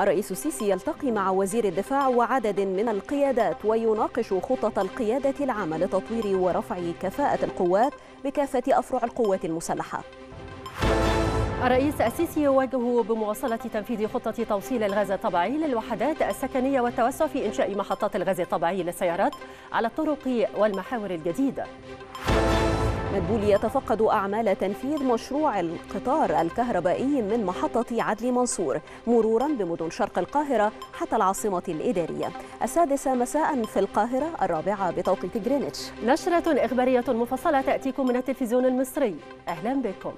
الرئيس السيسي يلتقي مع وزير الدفاع وعدد من القيادات ويناقش خطط القيادة العامة لتطوير ورفع كفاءة القوات بكافة أفرع القوات المسلحة الرئيس السيسي يواجه بمواصلة تنفيذ خطة توصيل الغاز الطبيعي للوحدات السكنية والتوسع في إنشاء محطات الغاز الطبيعي للسيارات على الطرق والمحاور الجديدة مدبولي يتفقد أعمال تنفيذ مشروع القطار الكهربائي من محطة عدل منصور مرورا بمدن شرق القاهرة حتى العاصمة الإدارية السادسة مساء في القاهرة الرابعة بتوقيت جرينتش نشرة إخبارية مفصلة تأتيكم من التلفزيون المصري أهلا بكم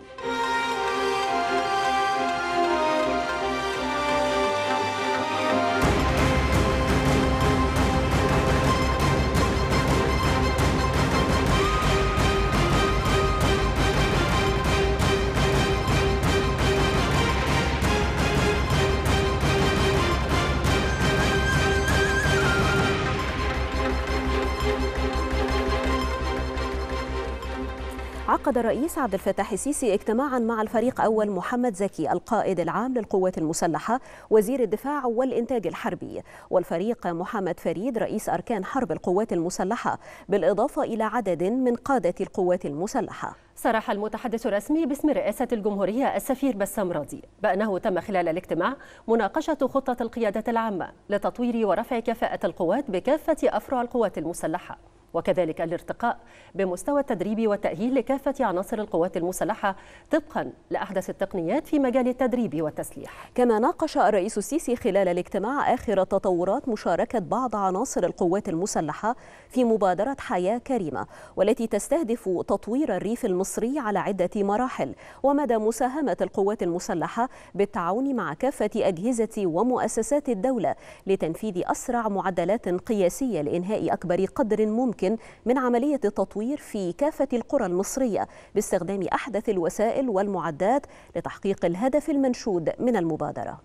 عقد الرئيس عبد الفتاح السيسي اجتماعا مع الفريق أول محمد زكي القائد العام للقوات المسلحة وزير الدفاع والإنتاج الحربي والفريق محمد فريد رئيس أركان حرب القوات المسلحة بالإضافة إلى عدد من قادة القوات المسلحة صرح المتحدث الرسمي باسم رئاسة الجمهورية السفير بسام راضي بأنه تم خلال الاجتماع مناقشة خطة القيادة العامة لتطوير ورفع كفاءة القوات بكافة أفرع القوات المسلحة وكذلك الارتقاء بمستوى التدريب والتأهيل لكافة عناصر القوات المسلحة طبقا لأحدث التقنيات في مجال التدريب والتسليح كما ناقش الرئيس السيسي خلال الاجتماع آخر تطورات مشاركة بعض عناصر القوات المسلحة في مبادرة حياة كريمة والتي تستهدف تطوير الريف المصري المصري على عدة مراحل ومدى مساهمة القوات المسلحة بالتعاون مع كافة أجهزة ومؤسسات الدولة لتنفيذ أسرع معدلات قياسية لإنهاء أكبر قدر ممكن من عملية التطوير في كافة القرى المصرية باستخدام أحدث الوسائل والمعدات لتحقيق الهدف المنشود من المبادرة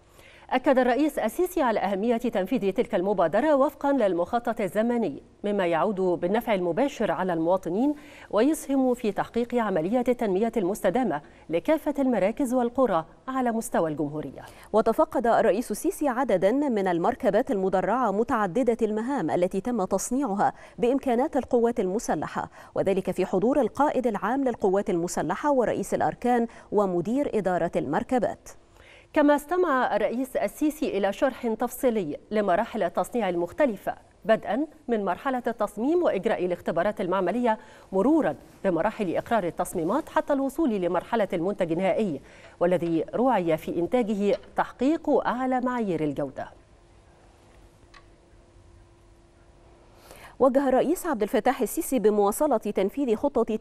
أكد الرئيس السيسي على أهمية تنفيذ تلك المبادرة وفقا للمخطط الزمني مما يعود بالنفع المباشر على المواطنين ويسهم في تحقيق عملية التنمية المستدامة لكافة المراكز والقرى على مستوى الجمهورية وتفقد الرئيس السيسي عددا من المركبات المدرعة متعددة المهام التي تم تصنيعها بإمكانات القوات المسلحة وذلك في حضور القائد العام للقوات المسلحة ورئيس الأركان ومدير إدارة المركبات كما استمع الرئيس السيسي إلى شرح تفصيلي لمراحل التصنيع المختلفة بدءا من مرحلة التصميم وإجراء الاختبارات المعملية مرورا بمراحل إقرار التصميمات حتى الوصول لمرحلة المنتج النهائي والذي روعي في إنتاجه تحقيق أعلى معايير الجودة وجه الرئيس عبد الفتاح السيسي بمواصلة تنفيذ خطة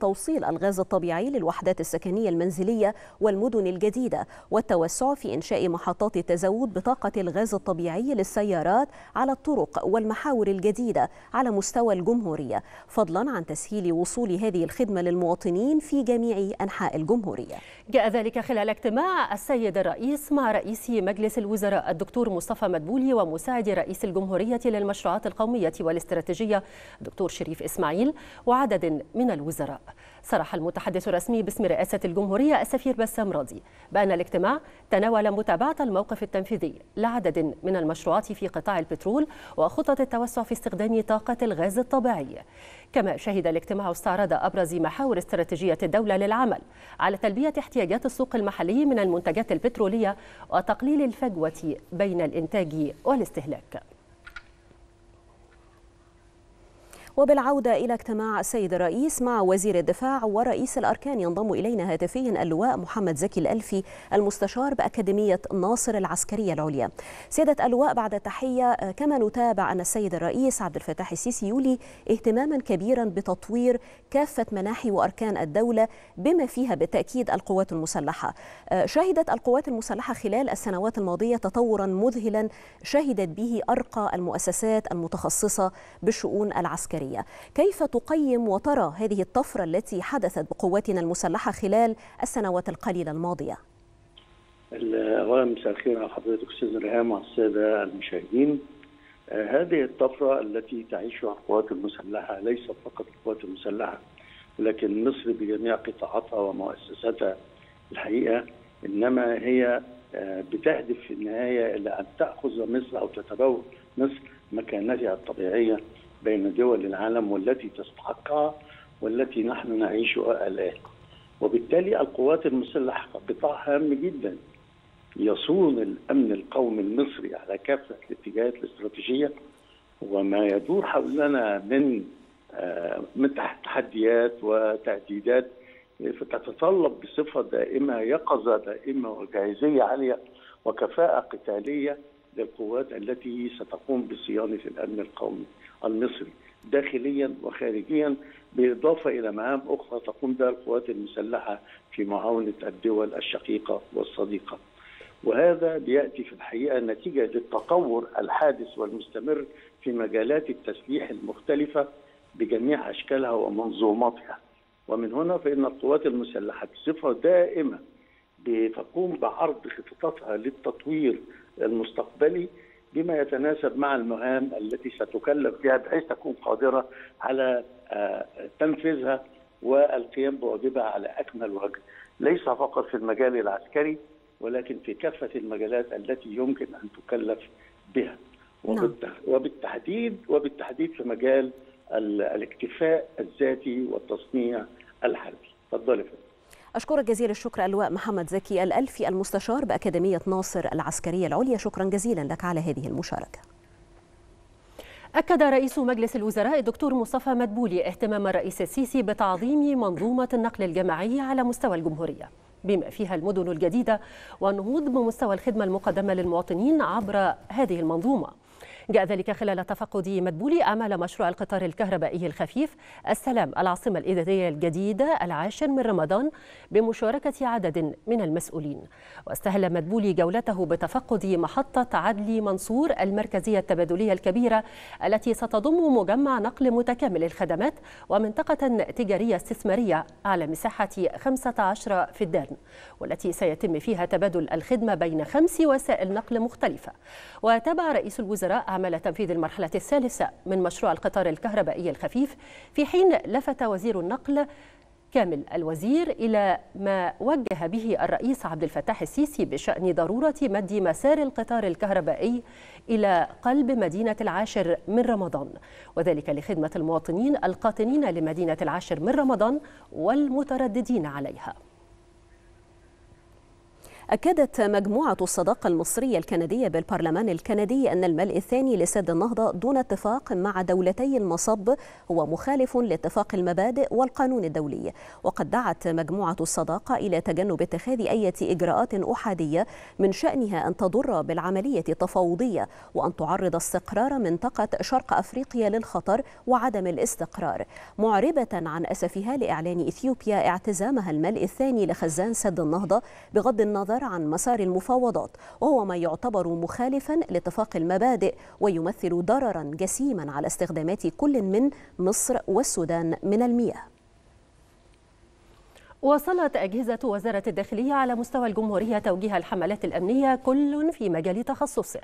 توصيل الغاز الطبيعي للوحدات السكنية المنزلية والمدن الجديدة والتوسع في إنشاء محطات التزود بطاقة الغاز الطبيعي للسيارات على الطرق والمحاور الجديدة على مستوى الجمهورية فضلا عن تسهيل وصول هذه الخدمة للمواطنين في جميع أنحاء الجمهورية جاء ذلك خلال اجتماع السيد الرئيس مع رئيس مجلس الوزراء الدكتور مصطفى مدبولي ومساعد رئيس الجمهورية للمشروعات القومية والاستراتيجية الاستراتيجية دكتور شريف إسماعيل وعدد من الوزراء صرح المتحدث الرسمي باسم رئاسة الجمهورية السفير بسام راضي بأن الاجتماع تناول متابعة الموقف التنفيذي لعدد من المشروعات في قطاع البترول وخطط التوسع في استخدام طاقة الغاز الطبيعي كما شهد الاجتماع استعراض أبرز محاور استراتيجية الدولة للعمل على تلبية احتياجات السوق المحلي من المنتجات البترولية وتقليل الفجوة بين الإنتاج والاستهلاك وبالعودة إلى اجتماع السيد الرئيس مع وزير الدفاع ورئيس الأركان ينضم إلينا هاتفيا اللواء محمد زكي الألفي المستشار بأكاديمية ناصر العسكرية العليا سيدة اللواء بعد التحية كما نتابع أن السيد الرئيس عبد الفتاح السيسي يولي اهتماما كبيرا بتطوير كافة مناحي وأركان الدولة بما فيها بالتأكيد القوات المسلحة شهدت القوات المسلحة خلال السنوات الماضية تطورا مذهلا شهدت به أرقى المؤسسات المتخصصة بالشؤون العسكرية العربية كيف تقيم وترى هذه الطفرة التي حدثت بقواتنا المسلحة خلال السنوات القليلة الماضية أولا مساء الخير على حضرتك أستاذ ريهام وعلى السادة المشاهدين آه، هذه الطفرة التي تعيشها القوات المسلحة ليس فقط القوات المسلحة لكن مصر بجميع قطاعاتها ومؤسساتها الحقيقة إنما هي آه، بتهدف في النهاية إلى أن تأخذ مصر أو تتبوء مصر مكانتها الطبيعية بين دول العالم والتي تستحقها والتي نحن نعيشها الان. وبالتالي القوات المسلحه قطاع هام جدا يصون الامن القومي المصري على كافه الاتجاهات الاستراتيجيه وما يدور حولنا من آه، من تحديات وتهديدات تتطلب بصفه دائمه يقظه دائمه وجاهزيه عاليه وكفاءه قتاليه للقوات التي ستقوم بصيانه الامن القومي. المصري داخليا وخارجيا بالاضافه الى مهام اخرى تقوم بها القوات المسلحه في معاونه الدول الشقيقه والصديقه. وهذا بياتي في الحقيقه نتيجه للتطور الحادث والمستمر في مجالات التسليح المختلفه بجميع اشكالها ومنظوماتها. ومن هنا فان القوات المسلحه بصفه دائمه بتقوم بعرض خططها للتطوير المستقبلي بما يتناسب مع المهام التي ستكلف بها بحيث تكون قادرة على آه، تنفيذها والقيام بواجبها على أكمل وجه ليس فقط في المجال العسكري ولكن في كافة المجالات التي يمكن أن تكلف بها نعم. وبالتحديد وبالتحديد في مجال الاكتفاء الذاتي والتصنيع الحربي تفضلي فندم أشكرك جزيل الشكر اللواء محمد زكي الألفي المستشار بأكاديمية ناصر العسكرية العليا شكرا جزيلا لك على هذه المشاركة أكد رئيس مجلس الوزراء الدكتور مصطفى مدبولي اهتمام الرئيس السيسي بتعظيم منظومة النقل الجماعي على مستوى الجمهورية بما فيها المدن الجديدة والنهوض بمستوى الخدمة المقدمة للمواطنين عبر هذه المنظومة جاء ذلك خلال تفقد مدبولي أعمال مشروع القطار الكهربائي الخفيف السلام العاصمة الإدارية الجديدة العاشر من رمضان بمشاركة عدد من المسؤولين واستهل مدبولي جولته بتفقد محطة عدلي منصور المركزية التبادلية الكبيرة التي ستضم مجمع نقل متكامل الخدمات ومنطقة تجارية استثمارية على مساحة 15 في الدرن والتي سيتم فيها تبادل الخدمة بين خمس وسائل نقل مختلفة وتابع رئيس الوزراء أعمال تنفيذ المرحلة الثالثة من مشروع القطار الكهربائي الخفيف في حين لفت وزير النقل كامل الوزير إلى ما وجه به الرئيس عبد الفتاح السيسي بشأن ضرورة مد مسار القطار الكهربائي إلى قلب مدينة العاشر من رمضان وذلك لخدمة المواطنين القاطنين لمدينة العاشر من رمضان والمترددين عليها أكدت مجموعة الصداقة المصرية الكندية بالبرلمان الكندي أن الملء الثاني لسد النهضة دون اتفاق مع دولتي المصب هو مخالف لاتفاق المبادئ والقانون الدولي وقد دعت مجموعة الصداقة إلى تجنب اتخاذ أي إجراءات أحادية من شأنها أن تضر بالعملية التفاوضية وأن تعرض استقرار منطقة شرق أفريقيا للخطر وعدم الاستقرار معربة عن أسفها لإعلان إثيوبيا اعتزامها الملء الثاني لخزان سد النهضة بغض النظر القرار عن مسار المفاوضات وهو ما يعتبر مخالفا لاتفاق المبادئ ويمثل ضررا جسيما على استخدامات كل من مصر والسودان من المياه وصلت أجهزة وزارة الداخلية على مستوى الجمهورية توجيه الحملات الأمنية كل في مجال تخصصه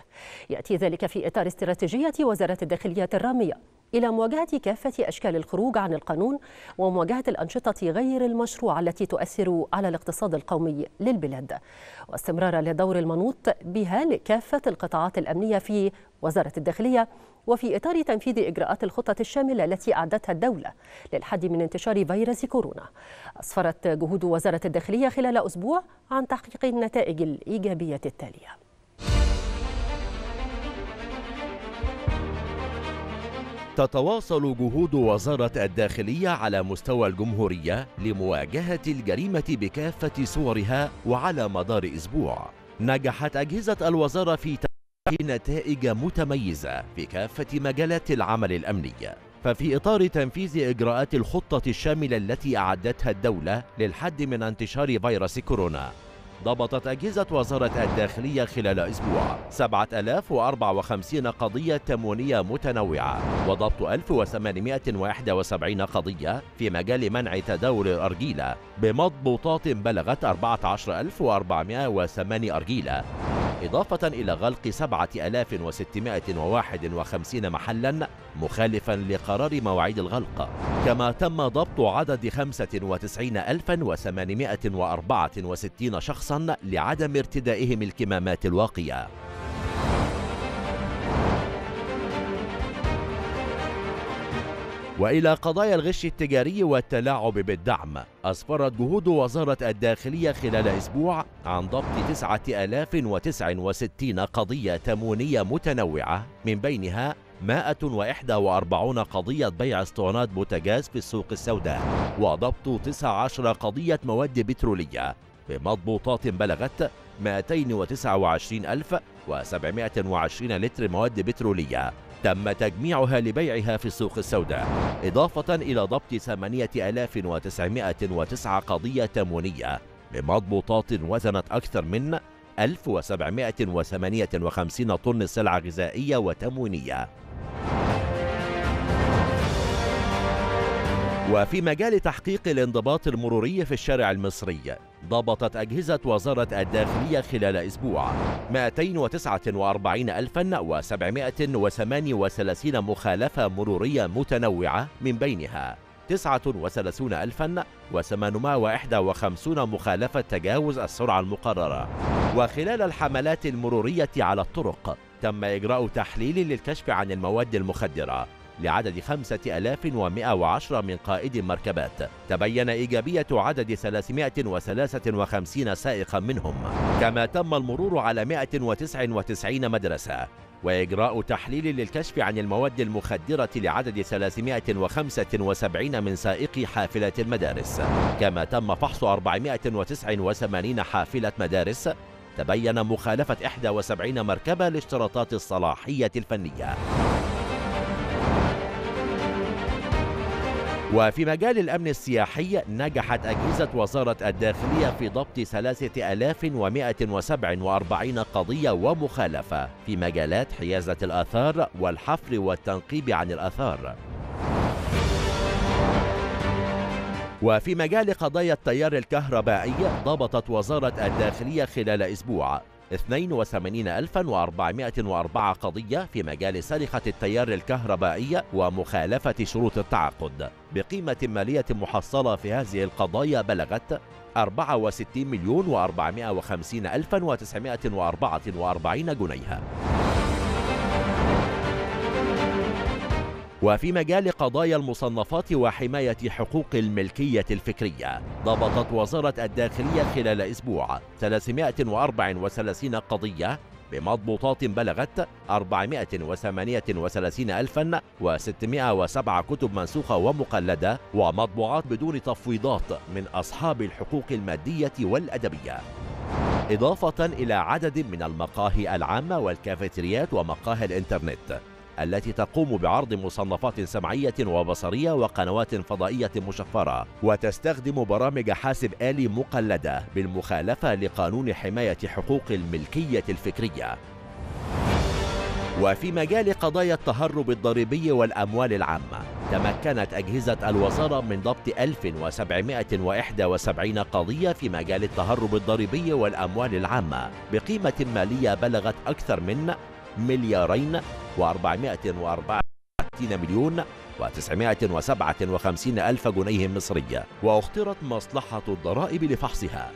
يأتي ذلك في إطار استراتيجية وزارة الداخلية الرامية إلى مواجهة كافة أشكال الخروج عن القانون ومواجهة الأنشطة غير المشروعة التي تؤثر على الاقتصاد القومي للبلاد واستمرارا لدور المنوط بها لكافة القطاعات الأمنية في وزارة الداخلية وفي إطار تنفيذ إجراءات الخطة الشاملة التي أعدتها الدولة للحد من انتشار فيروس كورونا أسفرت جهود وزارة الداخلية خلال أسبوع عن تحقيق النتائج الإيجابية التالية تتواصل جهود وزارة الداخلية على مستوى الجمهورية لمواجهة الجريمة بكافة صورها وعلى مدار أسبوع. نجحت أجهزة الوزارة في نتائج متميزة في كافة مجالات العمل الأمني ففي إطار تنفيذ إجراءات الخطة الشاملة التي أعدتها الدولة للحد من انتشار فيروس كورونا ضبطت أجهزة وزارة الداخلية خلال أسبوع 7054 قضية تموينية متنوعة وضبط 1871 قضية في مجال منع تداول الأرجيلة بمضبوطات بلغت 14408 أرجيلة إضافة إلى غلق 7651 محلا مخالفا لقرار مواعيد الغلق كما تم ضبط عدد 95864 شخص شخصا لعدم ارتدائهم الكمامات الواقيه والى قضايا الغش التجاري والتلاعب بالدعم اسفرت جهود وزاره الداخليه خلال اسبوع عن ضبط 9069 قضيه تمونية متنوعه من بينها 141 قضية بيع اسطوانات بوتاجاز في السوق السوداء وضبط 19 قضية مواد بترولية بمضبوطات بلغت 229720 لتر مواد بترولية تم تجميعها لبيعها في السوق السوداء إضافة إلى ضبط 8909 قضية تموينية بمضبوطات وزنت أكثر من 1758 طن سلع غذائية وتموينية وفي مجال تحقيق الانضباط المروري في الشارع المصري ضبطت أجهزة وزارة الداخلية خلال أسبوع 249,738 مخالفة مرورية متنوعة من بينها 39851 مخالفة تجاوز السرعة المقررة وخلال الحملات المرورية على الطرق تم إجراء تحليل للكشف عن المواد المخدرة لعدد 5110 من قائد مركبات تبين إيجابية عدد 353 سائقا منهم كما تم المرور على 199 مدرسة وإجراء تحليل للكشف عن المواد المخدرة لعدد 375 من سائقي حافلة المدارس كما تم فحص 489 حافلة مدارس تبين مخالفة 71 مركبة لاشتراطات الصلاحية الفنية وفي مجال الأمن السياحي نجحت أجهزة وزارة الداخلية في ضبط 3147 قضية ومخالفة في مجالات حيازة الآثار والحفر والتنقيب عن الآثار وفي مجال قضايا التيار الكهربائي ضبطت وزارة الداخلية خلال أسبوع 82404 قضية في مجال سرقة التيار الكهربائي ومخالفة شروط التعاقد بقيمة مالية محصلة في هذه القضايا بلغت 64 مليون و450 ألفا و944 وفي مجال قضايا المصنفات وحماية حقوق الملكية الفكرية ضبطت وزارة الداخلية خلال أسبوع 334 قضية بمضبوطات بلغت 438607 كتب منسوخة ومقلدة ومطبوعات بدون تفويضات من أصحاب الحقوق المادية والأدبية إضافة إلى عدد من المقاهي العامة والكافيتريات ومقاهي الإنترنت التي تقوم بعرض مصنفات سمعية وبصرية وقنوات فضائية مشفرة وتستخدم برامج حاسب آلي مقلدة بالمخالفة لقانون حماية حقوق الملكية الفكرية وفي مجال قضايا التهرب الضريبي والأموال العامة تمكنت أجهزة الوزارة من ضبط 1771 قضية في مجال التهرب الضريبي والأموال العامة بقيمة مالية بلغت أكثر من مليارين و464 مليون و957 ألف جنيه مصرية واخترت مصلحة الضرائب لفحصها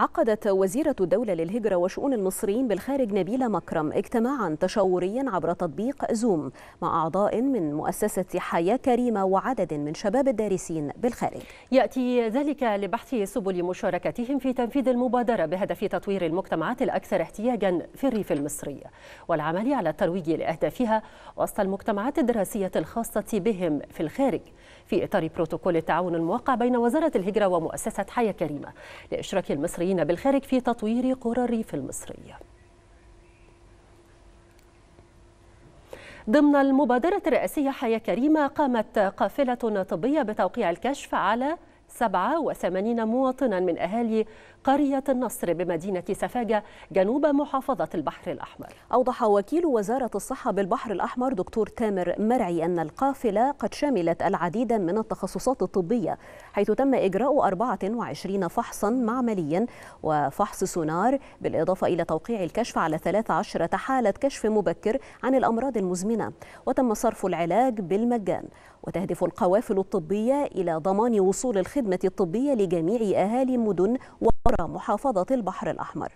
عقدت وزيرة الدولة للهجرة وشؤون المصريين بالخارج نبيلة مكرم اجتماعا تشاوريا عبر تطبيق زوم مع أعضاء من مؤسسة حياة كريمة وعدد من شباب الدارسين بالخارج يأتي ذلك لبحث سبل مشاركتهم في تنفيذ المبادرة بهدف تطوير المجتمعات الأكثر احتياجا في الريف المصري والعمل على الترويج لأهدافها وسط المجتمعات الدراسية الخاصة بهم في الخارج في إطار بروتوكول التعاون الموقع بين وزارة الهجرة ومؤسسة حياة كريمة لإشراك المصريين بالخارج في تطوير قرى الريف المصرية ضمن المبادرة الرئاسية حياة كريمة قامت قافلة طبية بتوقيع الكشف على 87 مواطنا من أهالي قرية النصر بمدينة سفاجة جنوب محافظة البحر الأحمر أوضح وكيل وزارة الصحة بالبحر الأحمر دكتور تامر مرعي أن القافلة قد شملت العديد من التخصصات الطبية حيث تم إجراء 24 فحصا معمليا وفحص سونار بالإضافة إلى توقيع الكشف على 13 حالة كشف مبكر عن الأمراض المزمنة وتم صرف العلاج بالمجان وتهدف القوافل الطبية إلى ضمان وصول الخدمة الطبية لجميع أهالي مدن وقرى محافظة البحر الأحمر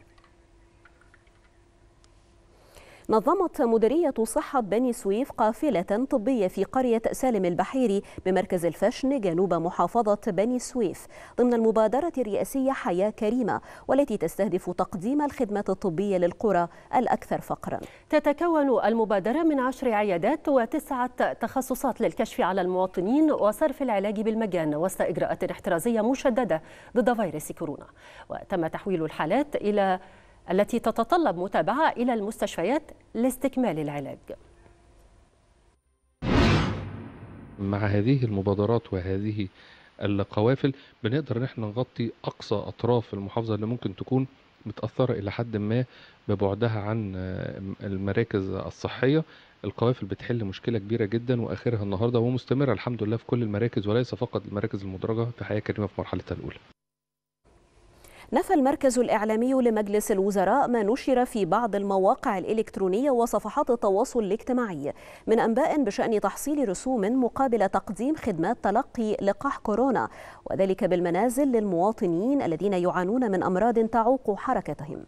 نظمت مديرية صحة بني سويف قافلة طبية في قرية سالم البحيري بمركز الفشن جنوب محافظة بني سويف ضمن المبادرة الرئاسية حياة كريمة والتي تستهدف تقديم الخدمات الطبية للقرى الأكثر فقرا تتكون المبادرة من عشر عيادات وتسعة تخصصات للكشف على المواطنين وصرف العلاج بالمجان وسط إجراءات احترازية مشددة ضد فيروس كورونا وتم تحويل الحالات إلى التي تتطلب متابعة إلى المستشفيات لاستكمال العلاج مع هذه المبادرات وهذه القوافل بنقدر ان احنا نغطي اقصى اطراف المحافظه اللي ممكن تكون متاثره الى حد ما ببعدها عن المراكز الصحيه القوافل بتحل مشكله كبيره جدا واخرها النهارده ومستمره الحمد لله في كل المراكز وليس فقط المراكز المدرجه في حياه كريمه في مرحلتها الاولى نفى المركز الإعلامي لمجلس الوزراء ما نشر في بعض المواقع الإلكترونية وصفحات التواصل الاجتماعي من أنباء بشأن تحصيل رسوم مقابل تقديم خدمات تلقي لقاح كورونا وذلك بالمنازل للمواطنين الذين يعانون من أمراض تعوق حركتهم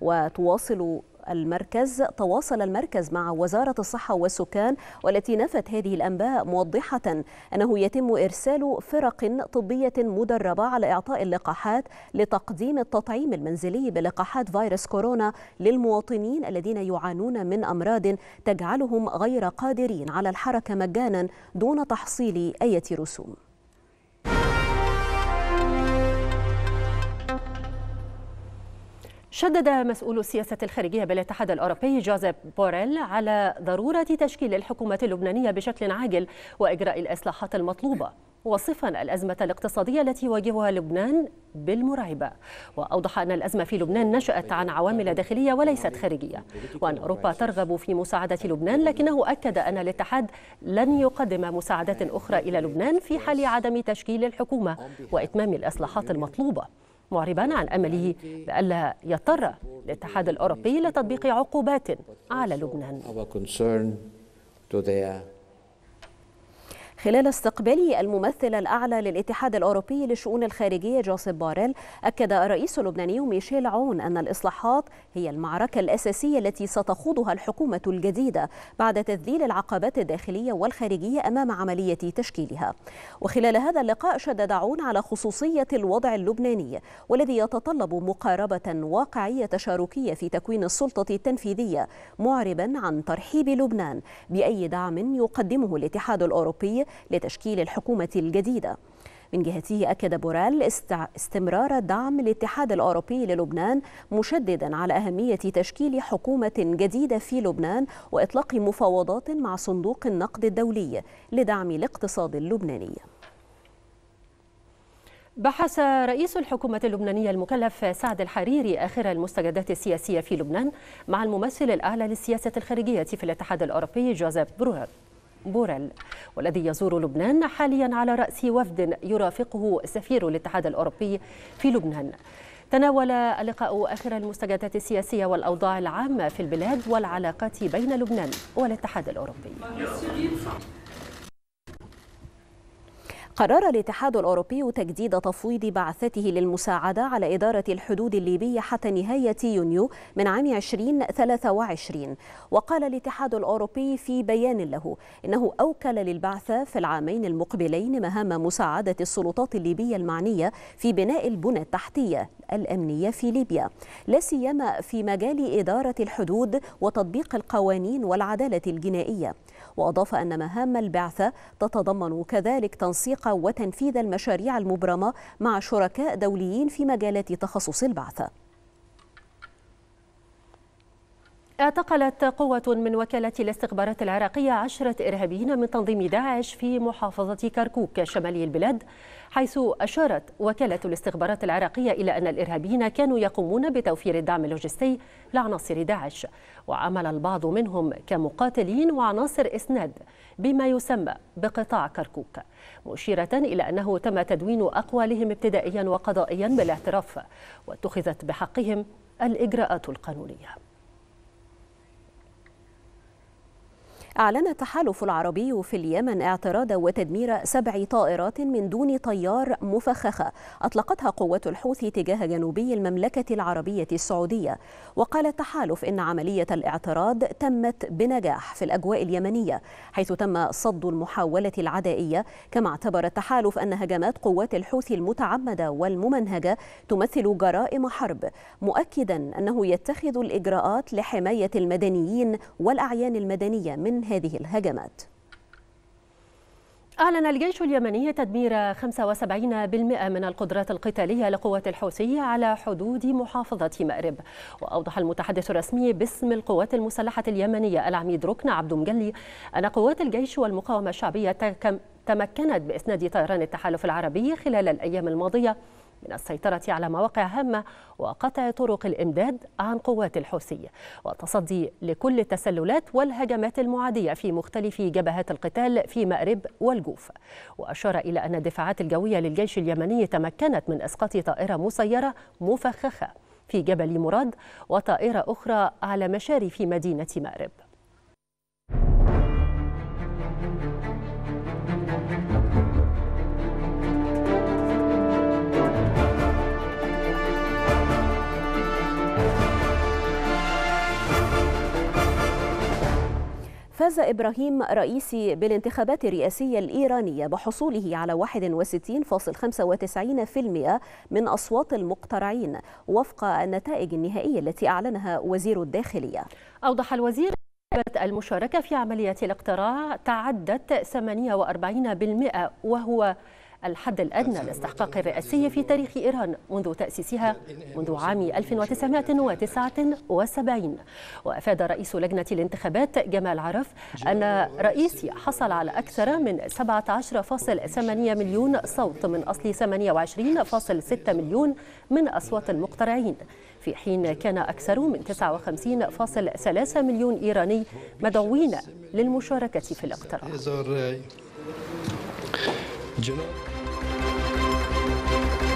وتواصل المركز تواصل المركز مع وزارة الصحة والسكان والتي نفت هذه الأنباء موضحة أنه يتم إرسال فرق طبية مدربة على إعطاء اللقاحات لتقديم التطعيم المنزلي بلقاحات فيروس كورونا للمواطنين الذين يعانون من أمراض تجعلهم غير قادرين على الحركة مجانا دون تحصيل أي رسوم شدد مسؤول السياسة الخارجية بالاتحاد الأوروبي جوزيف بوريل على ضرورة تشكيل الحكومة اللبنانية بشكل عاجل وإجراء الإصلاحات المطلوبة وصفا الأزمة الاقتصادية التي يواجهها لبنان بالمرعبة وأوضح أن الأزمة في لبنان نشأت عن عوامل داخلية وليست خارجية وأن أوروبا ترغب في مساعدة لبنان لكنه أكد أن الاتحاد لن يقدم مساعدات أخرى إلى لبنان في حال عدم تشكيل الحكومة وإتمام الإصلاحات المطلوبة معربا عن أمله بألا يضطر الاتحاد الأوروبي لتطبيق عقوبات على لبنان. خلال استقبال الممثل الأعلى للاتحاد الأوروبي للشؤون الخارجية جوسيب باريل أكد الرئيس اللبناني ميشيل عون أن الإصلاحات هي المعركة الأساسية التي ستخوضها الحكومة الجديدة بعد تذليل العقبات الداخلية والخارجية أمام عملية تشكيلها وخلال هذا اللقاء شدد عون على خصوصية الوضع اللبناني والذي يتطلب مقاربة واقعية تشاركية في تكوين السلطة التنفيذية معربا عن ترحيب لبنان بأي دعم يقدمه الاتحاد الأوروبي لتشكيل الحكومة الجديدة من جهته أكد بورال استمرار دعم الاتحاد الأوروبي للبنان مشددا على أهمية تشكيل حكومة جديدة في لبنان وإطلاق مفاوضات مع صندوق النقد الدولي لدعم الاقتصاد اللبناني بحث رئيس الحكومة اللبنانية المكلف سعد الحريري آخر المستجدات السياسية في لبنان مع الممثل الأعلى للسياسة الخارجية في الاتحاد الأوروبي جوزيف بروهر بوريل والذي يزور لبنان حاليا على رأس وفد يرافقه سفير الاتحاد الأوروبي في لبنان تناول اللقاء آخر المستجدات السياسية والأوضاع العامة في البلاد والعلاقات بين لبنان والاتحاد الأوروبي قرر الاتحاد الأوروبي تجديد تفويض بعثته للمساعدة على إدارة الحدود الليبية حتى نهاية يونيو من عام 2023 وقال الاتحاد الأوروبي في بيان له إنه أوكل للبعثة في العامين المقبلين مهام مساعدة السلطات الليبية المعنية في بناء البنى التحتية الأمنية في ليبيا لا سيما في مجال إدارة الحدود وتطبيق القوانين والعدالة الجنائية وأضاف أن مهام البعثة تتضمن كذلك تنسيق وتنفيذ المشاريع المبرمة مع شركاء دوليين في مجالات تخصص البعثة اعتقلت قوة من وكالة الاستخبارات العراقية عشرة إرهابيين من تنظيم داعش في محافظة كركوك شمالي البلاد حيث أشارت وكالة الاستخبارات العراقية إلى أن الإرهابيين كانوا يقومون بتوفير الدعم اللوجستي لعناصر داعش وعمل البعض منهم كمقاتلين وعناصر إسناد بما يسمى بقطاع كركوك مشيرة إلى أنه تم تدوين أقوالهم ابتدائيا وقضائيا بالاعتراف واتخذت بحقهم الإجراءات القانونية أعلن التحالف العربي في اليمن اعتراض وتدمير سبع طائرات من دون طيار مفخخة أطلقتها قوة الحوثي تجاه جنوبي المملكة العربية السعودية وقال التحالف إن عملية الاعتراض تمت بنجاح في الأجواء اليمنية حيث تم صد المحاولة العدائية كما اعتبر التحالف أن هجمات قوات الحوثي المتعمدة والممنهجة تمثل جرائم حرب مؤكدا أنه يتخذ الإجراءات لحماية المدنيين والأعيان المدنية من هذه الهجمات أعلن الجيش اليمني تدمير 75% من القدرات القتالية لقوات الحوثي على حدود محافظة مأرب وأوضح المتحدث الرسمي باسم القوات المسلحة اليمنية العميد ركن عبد مجلي أن قوات الجيش والمقاومة الشعبية تمكنت بإسناد طيران التحالف العربي خلال الأيام الماضية من السيطرة على مواقع هامة وقطع طرق الإمداد عن قوات الحوثي والتصدي لكل التسللات والهجمات المعادية في مختلف جبهات القتال في مأرب والجوف وأشار إلى أن الدفاعات الجوية للجيش اليمني تمكنت من إسقاط طائرة مسيرة مفخخة في جبل مراد وطائرة أخرى على مشارف مدينة مأرب فاز إبراهيم رئيسي بالانتخابات الرئاسية الإيرانية بحصوله على 61.95% من أصوات المقترعين وفق النتائج النهائية التي أعلنها وزير الداخلية أوضح الوزير المشاركة في عملية الاقتراع تعدت 48% وهو الحد الأدنى لاستحقاق الرئاسي في تاريخ إيران منذ تأسيسها منذ عام 1979 وأفاد رئيس لجنة الانتخابات جمال عرف أن رئيسي حصل على أكثر من 17.8 مليون صوت من أصل 28.6 مليون من أصوات المقترعين في حين كان أكثر من 59.3 مليون إيراني مدعوين للمشاركة في الاقتراع. Música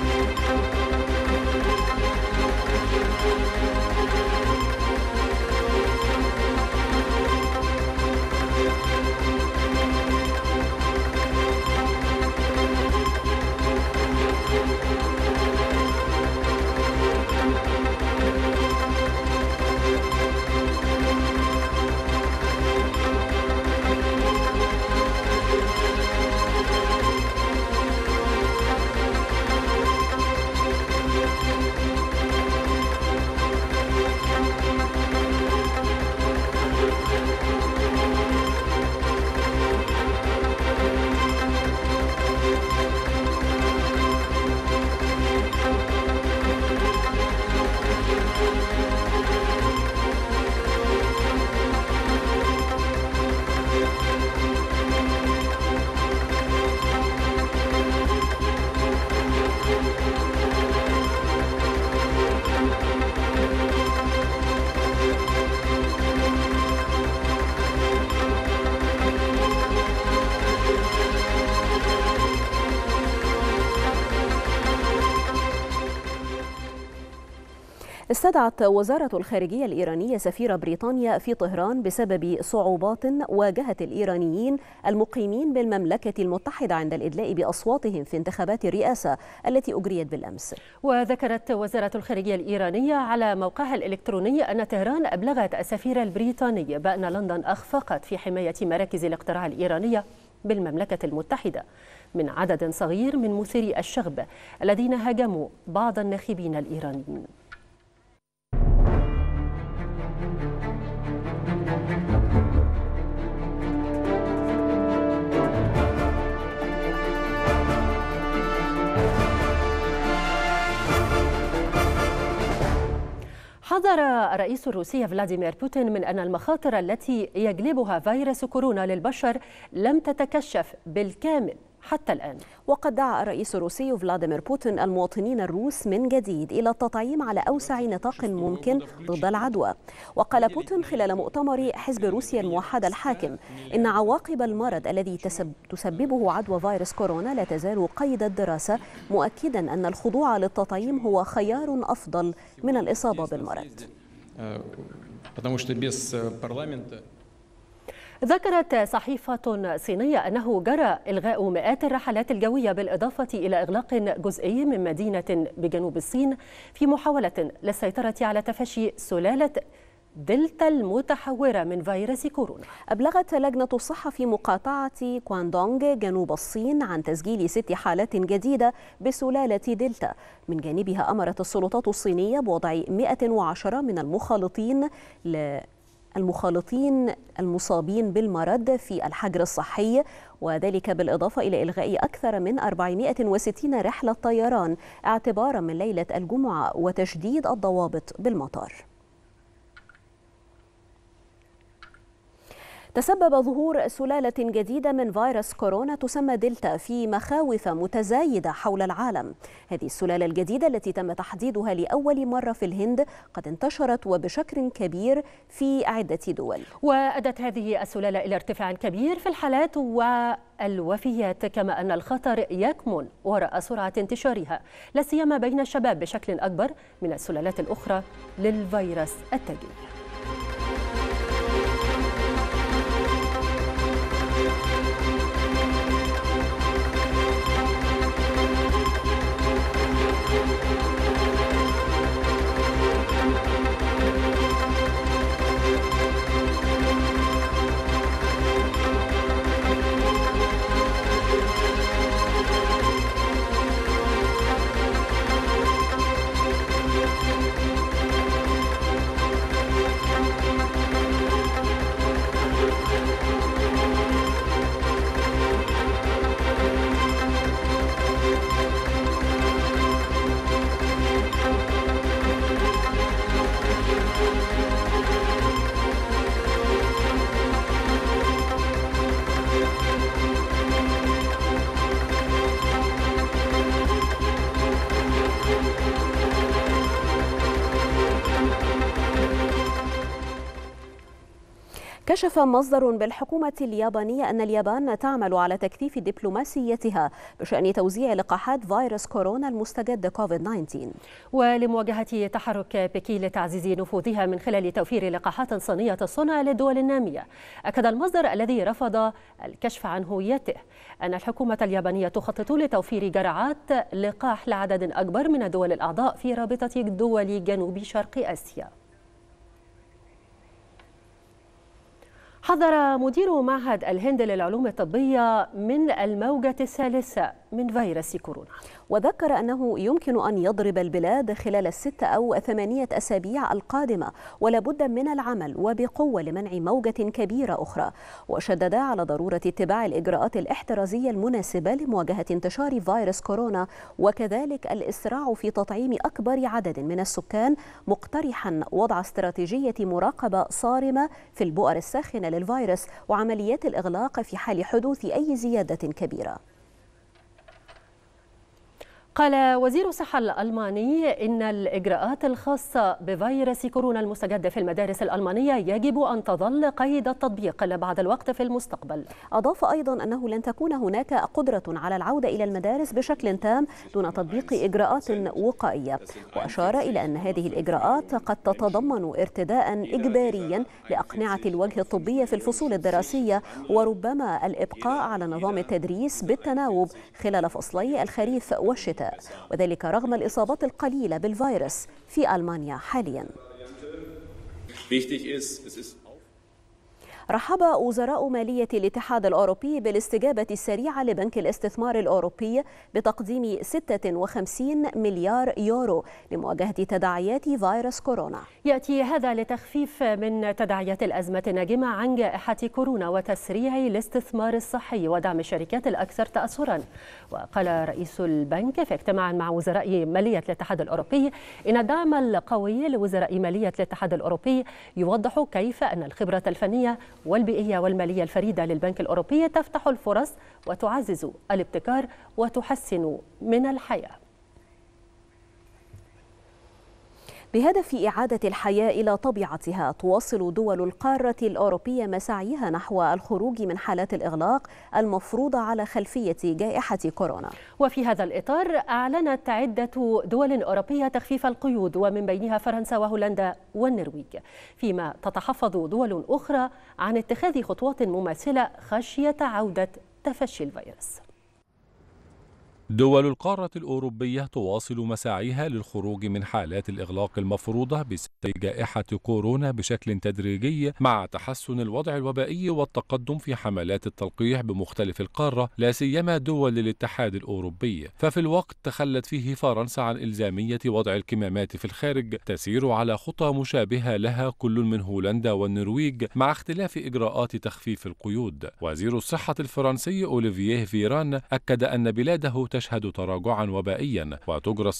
استدعت وزارة الخارجية الإيرانية سفير بريطانيا في طهران بسبب صعوبات واجهت الإيرانيين المقيمين بالمملكة المتحدة عند الإدلاء بأصواتهم في انتخابات الرئاسة التي أجريت بالأمس وذكرت وزارة الخارجية الإيرانية على موقعها الإلكتروني أن طهران أبلغت السفير البريطاني بأن لندن أخفقت في حماية مراكز الاقتراع الإيرانية بالمملكة المتحدة من عدد صغير من مثيري الشغب الذين هاجموا بعض الناخبين الإيرانيين حذر الرئيس الروسي فلاديمير بوتين من أن المخاطر التي يجلبها فيروس كورونا للبشر لم تتكشف بالكامل حتى الآن وقد دعا الرئيس الروسي فلاديمير بوتين المواطنين الروس من جديد إلى التطعيم على أوسع نطاق ممكن ضد العدوى وقال بوتين خلال مؤتمر حزب روسيا الموحدة الحاكم إن عواقب المرض الذي تسببه عدوى فيروس كورونا لا تزال قيد الدراسة مؤكدا أن الخضوع للتطعيم هو خيار أفضل من الإصابة بالمرض ذكرت صحيفة صينية أنه جرى إلغاء مئات الرحلات الجوية بالإضافة إلى إغلاق جزئي من مدينة بجنوب الصين في محاولة للسيطرة على تفشي سلالة دلتا المتحورة من فيروس كورونا أبلغت لجنة الصحة في مقاطعة كواندونغ جنوب الصين عن تسجيل ست حالات جديدة بسلالة دلتا من جانبها أمرت السلطات الصينية بوضع 110 من المخالطين ل... المخالطين المصابين بالمرض في الحجر الصحي وذلك بالإضافة إلى إلغاء أكثر من 460 رحلة طيران اعتبارا من ليلة الجمعة وتشديد الضوابط بالمطار تسبب ظهور سلالة جديدة من فيروس كورونا تسمى دلتا في مخاوف متزايدة حول العالم هذه السلالة الجديدة التي تم تحديدها لأول مرة في الهند قد انتشرت وبشكل كبير في عدة دول وأدت هذه السلالة إلى ارتفاع كبير في الحالات و الوفيات كما أن الخطر يكمن وراء سرعة انتشارها لا سيما بين الشباب بشكل أكبر من السلالات الأخرى للفيروس التاجي كشف مصدر بالحكومة اليابانية أن اليابان تعمل على تكثيف دبلوماسيتها بشأن توزيع لقاحات فيروس كورونا المستجد كوفيد 19 ولمواجهة تحرك بكين لتعزيز نفوذها من خلال توفير لقاحات صينية الصنع للدول النامية أكد المصدر الذي رفض الكشف عن هويته أن الحكومة اليابانية تخطط لتوفير جرعات لقاح لعدد أكبر من الدول الأعضاء في رابطة دول جنوب شرق آسيا حذر مدير معهد الهند للعلوم الطبية من الموجة الثالثة من فيروس كورونا وذكر أنه يمكن أن يضرب البلاد خلال الست أو ثمانية أسابيع القادمة ولابد من العمل وبقوة لمنع موجة كبيرة أخرى وشدد على ضرورة اتباع الإجراءات الاحترازية المناسبة لمواجهة انتشار فيروس كورونا وكذلك الإسراع في تطعيم أكبر عدد من السكان مقترحا وضع استراتيجية مراقبة صارمة في البؤر الساخنة للفيروس وعمليات الإغلاق في حال حدوث أي زيادة كبيرة قال وزير الصحة الألماني إن الإجراءات الخاصة بفيروس كورونا المستجد في المدارس الألمانية يجب أن تظل قيد التطبيق لبعض الوقت في المستقبل أضاف أيضا أنه لن تكون هناك قدرة على العودة إلى المدارس بشكل تام دون تطبيق إجراءات وقائية وأشار إلى أن هذه الإجراءات قد تتضمن ارتداء إجباريا لأقنعة الوجه الطبية في الفصول الدراسية وربما الإبقاء على نظام التدريس بالتناوب خلال فصلي الخريف والشتاء وذلك رغم الإصابات القليلة بالفيروس في ألمانيا حالياً. رحب وزراء مالية الاتحاد الأوروبي بالاستجابة السريعة لبنك الاستثمار الأوروبي بتقديم 56 مليار يورو لمواجهة تداعيات فيروس كورونا يأتي هذا لتخفيف من تداعيات الأزمة الناجمة عن جائحة كورونا وتسريع الاستثمار الصحي ودعم الشركات الأكثر تأثرا وقال رئيس البنك في اجتماع مع وزراء مالية الاتحاد الأوروبي إن الدعم القوي لوزراء مالية الاتحاد الأوروبي يوضح كيف أن الخبرة الفنية والبيئية والمالية الفريدة للبنك الأوروبي تفتح الفرص وتعزز الابتكار وتحسن من الحياة بهدف إعادة الحياة إلى طبيعتها تواصل دول القارة الأوروبية مساعيها نحو الخروج من حالات الإغلاق المفروضة على خلفية جائحة كورونا وفي هذا الإطار أعلنت عدة دول أوروبية تخفيف القيود ومن بينها فرنسا وهولندا والنرويج فيما تتحفظ دول أخرى عن اتخاذ خطوات مماثلة خشية عودة تفشي الفيروس دول القارة الأوروبية تواصل مساعيها للخروج من حالات الإغلاق المفروضة بسبب جائحة كورونا بشكل تدريجي مع تحسن الوضع الوبائي والتقدم في حملات التلقيح بمختلف القارة لا سيما دول الاتحاد الأوروبي ففي الوقت تخلت فيه فرنسا عن إلزامية وضع الكمامات في الخارج تسير على خطى مشابهة لها كل من هولندا والنرويج مع اختلاف إجراءات تخفيف القيود وزير الصحة الفرنسي أوليفييه فيران أكد أن بلاده تشهد تراجعا وبائيا وتجرى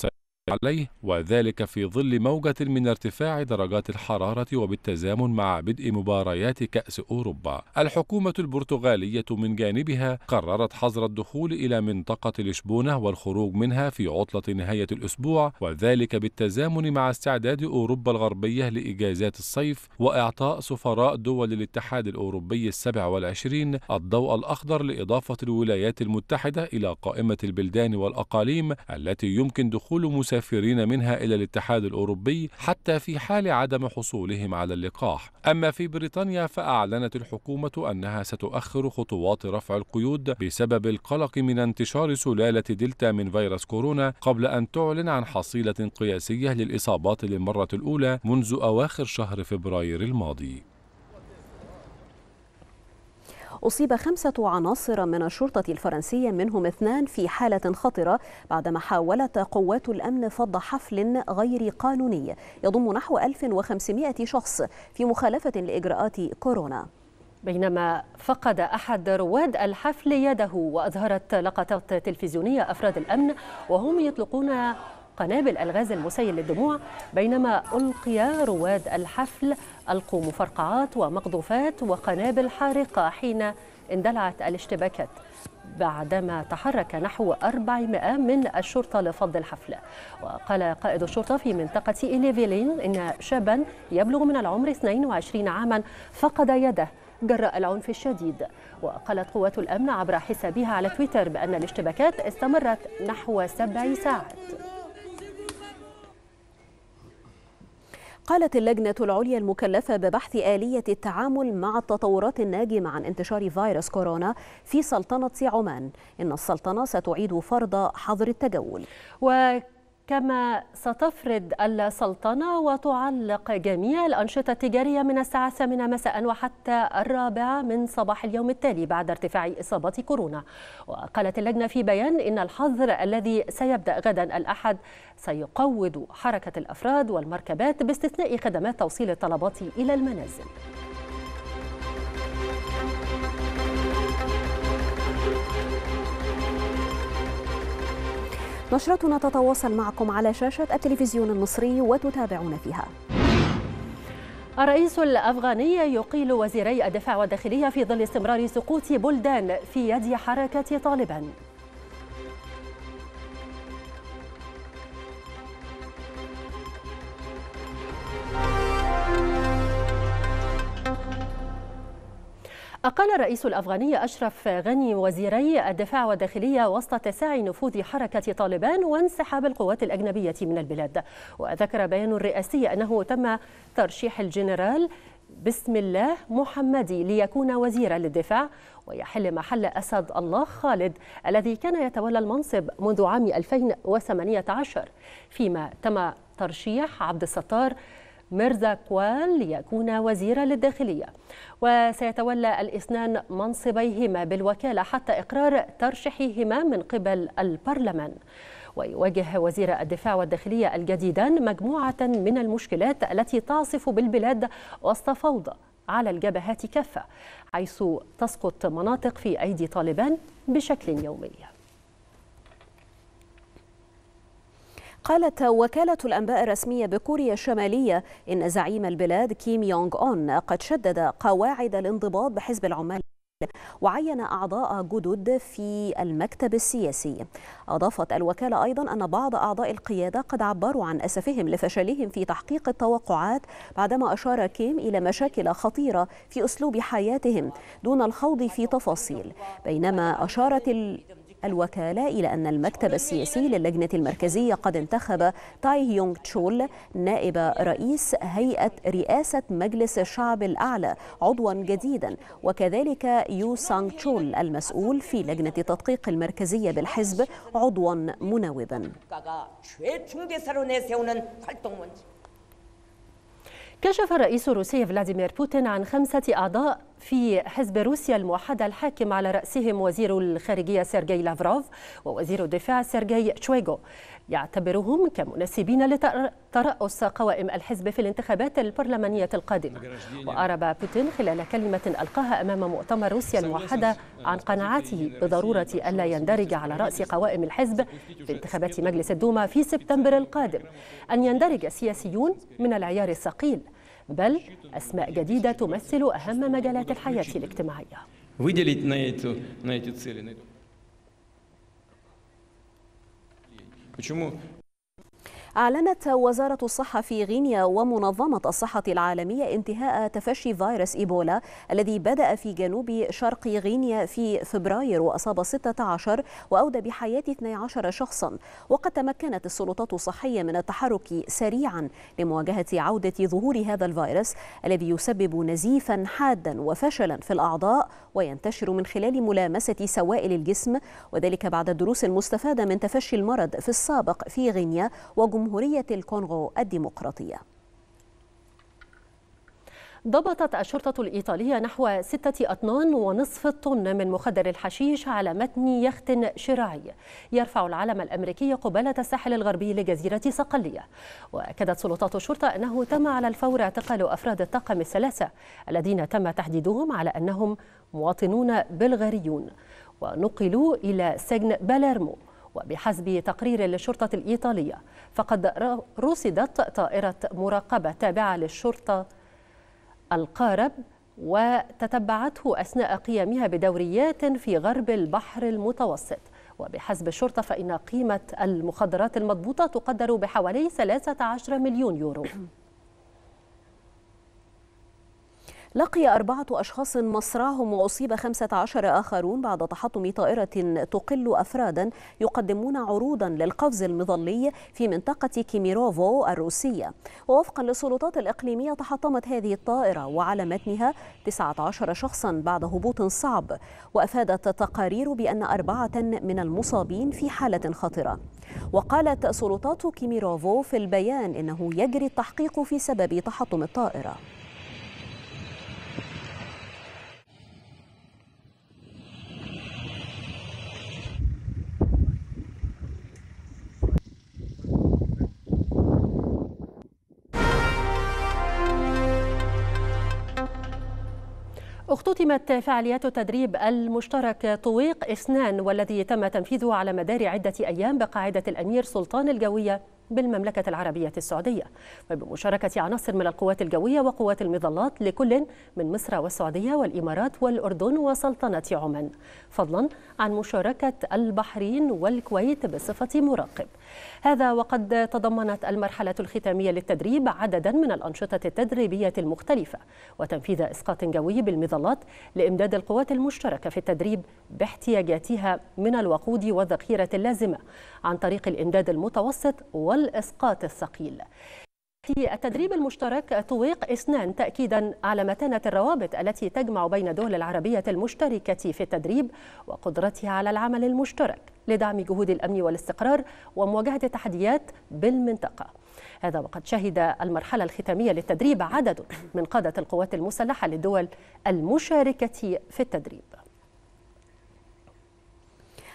عليه وذلك في ظل موجة من ارتفاع درجات الحرارة وبالتزامن مع بدء مباريات كأس أوروبا الحكومة البرتغالية من جانبها قررت حظر الدخول إلى منطقة لشبونة والخروج منها في عطلة نهاية الأسبوع وذلك بالتزامن مع استعداد أوروبا الغربية لإجازات الصيف وإعطاء سفراء دول الاتحاد الأوروبي السبع والعشرين الضوء الأخضر لإضافة الولايات المتحدة إلى قائمة البلدان والأقاليم التي يمكن دخول مسافرين المسافرين منها إلى الاتحاد الأوروبي حتى في حال عدم حصولهم على اللقاح أما في بريطانيا فأعلنت الحكومة أنها ستؤخر خطوات رفع القيود بسبب القلق من انتشار سلالة دلتا من فيروس كورونا قبل أن تعلن عن حصيلة قياسية للإصابات للمرة الأولى منذ أواخر شهر فبراير الماضي أصيب خمسة عناصر من الشرطة الفرنسية منهم اثنان في حالة خطرة بعدما حاولت قوات الأمن فض حفل غير قانوني يضم نحو 1500 شخص في مخالفة لإجراءات كورونا بينما فقد أحد رواد الحفل يده وأظهرت لقطات تلفزيونية أفراد الأمن وهم يطلقون قنابل الغاز المسيل للدموع بينما ألقي رواد الحفل ألقوا مفرقعات ومقذوفات وقنابل حارقة حين اندلعت الاشتباكات بعدما تحرك نحو 400 من الشرطة لفض الحفلة وقال قائد الشرطة في منطقة إليفيلين إن شابا يبلغ من العمر 22 عاما فقد يده جراء العنف الشديد وقالت قوات الأمن عبر حسابها على تويتر بأن الاشتباكات استمرت نحو سبع ساعات قالت اللجنة العليا المكلفة ببحث آلية التعامل مع التطورات الناجمة عن انتشار فيروس كورونا في سلطنة عمان إن السلطنة ستعيد فرض حظر التجول و كما ستفرض السلطنة وتعلق جميع الأنشطة التجارية من الساعة الثامنة مساء وحتى الرابعة من صباح اليوم التالي بعد ارتفاع إصابة كورونا وقالت اللجنة في بيان إن الحظر الذي سيبدأ غدا الأحد سيقوض حركة الأفراد والمركبات باستثناء خدمات توصيل الطلبات إلى المنازل نشرتنا تتواصل معكم على شاشة التلفزيون المصري وتتابعون فيها الرئيس الأفغاني يقيل وزيري الدفاع والداخلية في ظل استمرار سقوط بلدان في يد حركة طالبان أقال الرئيس الأفغاني أشرف غني وزيري الدفاع والداخلية وسط تساعي نفوذ حركة طالبان وانسحاب القوات الأجنبية من البلاد وذكر بيان رئاسي أنه تم ترشيح الجنرال بسم الله محمدي ليكون وزيرا للدفاع ويحل محل أسد الله خالد الذي كان يتولى المنصب منذ عام 2018 فيما تم ترشيح عبد الستار ميرزا كوال ليكون وزيرا للداخلية وسيتولى الاثنان منصبيهما بالوكالة حتى إقرار ترشيحهما من قبل البرلمان ويواجه وزير الدفاع والداخلية الجديدان مجموعة من المشكلات التي تعصف بالبلاد وسط فوضى على الجبهات كافة حيث تسقط مناطق في أيدي طالبان بشكل يومي قالت وكالة الأنباء الرسمية بكوريا الشمالية إن زعيم البلاد كيم يونغ أون قد شدد قواعد الانضباط بحزب العمال وعين أعضاء جدد في المكتب السياسي أضافت الوكالة أيضا أن بعض أعضاء القيادة قد عبروا عن أسفهم لفشلهم في تحقيق التوقعات بعدما أشار كيم إلى مشاكل خطيرة في أسلوب حياتهم دون الخوض في تفاصيل بينما أشارت ال... الوكالة إلى أن المكتب السياسي للجنة المركزية قد انتخب تاي يونغ تشول نائب رئيس هيئة رئاسة مجلس الشعب الأعلى عضوا جديدا وكذلك يو سانغ تشول المسؤول في لجنة تدقيق المركزية بالحزب عضوا مناوبا كشف الرئيس الروسي فلاديمير بوتين عن خمسة أعضاء في حزب روسيا الموحدة الحاكم على رأسهم وزير الخارجية سيرجي لافروف ووزير الدفاع سيرجي تشويغو يعتبرهم كمناسبين لترأس قوائم الحزب في الانتخابات البرلمانية القادمة وأعرب بوتين خلال كلمة ألقاها أمام مؤتمر روسيا الموحدة عن قناعته بضرورة ألا يندرج على رأس قوائم الحزب في انتخابات مجلس الدوما في سبتمبر القادم أن يندرج سياسيون من العيار الثقيل بل أسماء جديدة تمثل أهم مجالات الحياة الاجتماعية Почему أعلنت وزارة الصحة في غينيا ومنظمة الصحة العالمية انتهاء تفشي فيروس إيبولا الذي بدأ في جنوب شرق غينيا في فبراير وأصاب 16 وأودى بحياة 12 شخصا وقد تمكنت السلطات الصحية من التحرك سريعا لمواجهة عودة ظهور هذا الفيروس الذي يسبب نزيفا حادا وفشلا في الأعضاء وينتشر من خلال ملامسة سوائل الجسم وذلك بعد الدروس المستفادة من تفشي المرض في السابق في غينيا وجمهورية جمهورية الكونغو الديمقراطية ضبطت الشرطة الإيطالية نحو ستة أطنان ونصف طن من مخدر الحشيش على متن يخت شراعي يرفع العلم الأمريكي قبالة الساحل الغربي لجزيرة صقلية وأكدت سلطات الشرطة أنه تم على الفور اعتقال أفراد الطاقم الثلاثة الذين تم تحديدهم على أنهم مواطنون بلغاريون ونقلوا إلى سجن باليرمو وبحسب تقرير للشرطة الإيطالية فقد رصدت طائرة مراقبة تابعة للشرطة القارب وتتبعته أثناء قيامها بدوريات في غرب البحر المتوسط وبحسب الشرطة فإن قيمة المخدرات المضبوطة تقدر بحوالي 13 مليون يورو لقي أربعة أشخاص مصرعهم وأصيب 15 آخرون بعد تحطم طائرة تقل أفرادا يقدمون عروضا للقفز المظلي في منطقة كيميروفو الروسية ووفقا للسلطات الإقليمية تحطمت هذه الطائرة وعلى متنها 19 شخصا بعد هبوط صعب وأفادت تقارير بأن أربعة من المصابين في حالة خطرة وقالت سلطات كيميروفو في البيان إنه يجري التحقيق في سبب تحطم الطائرة اختتمت فعاليات التدريب المشترك طويق إسنان والذي تم تنفيذه على مدار عدة أيام بقاعدة الأمير سلطان الجوية بالمملكة العربية السعودية وبمشاركة عناصر من القوات الجوية وقوات المظلات لكل من مصر والسعودية والإمارات والأردن وسلطنة عمان فضلا عن مشاركة البحرين والكويت بصفة مراقب هذا وقد تضمنت المرحلة الختامية للتدريب عددا من الأنشطة التدريبية المختلفة وتنفيذ إسقاط جوي بالمظلات لإمداد القوات المشتركة في التدريب باحتياجاتها من الوقود والذخيرة اللازمة عن طريق الإمداد المتوسط والإسقاط الثقيل في التدريب المشترك تويق إسنان تأكيدا على متانة الروابط التي تجمع بين دول العربية المشتركة في التدريب وقدرتها على العمل المشترك لدعم جهود الأمن والاستقرار ومواجهة التحديات بالمنطقة هذا وقد شهد المرحلة الختامية للتدريب عدد من قادة القوات المسلحة للدول المشاركة في التدريب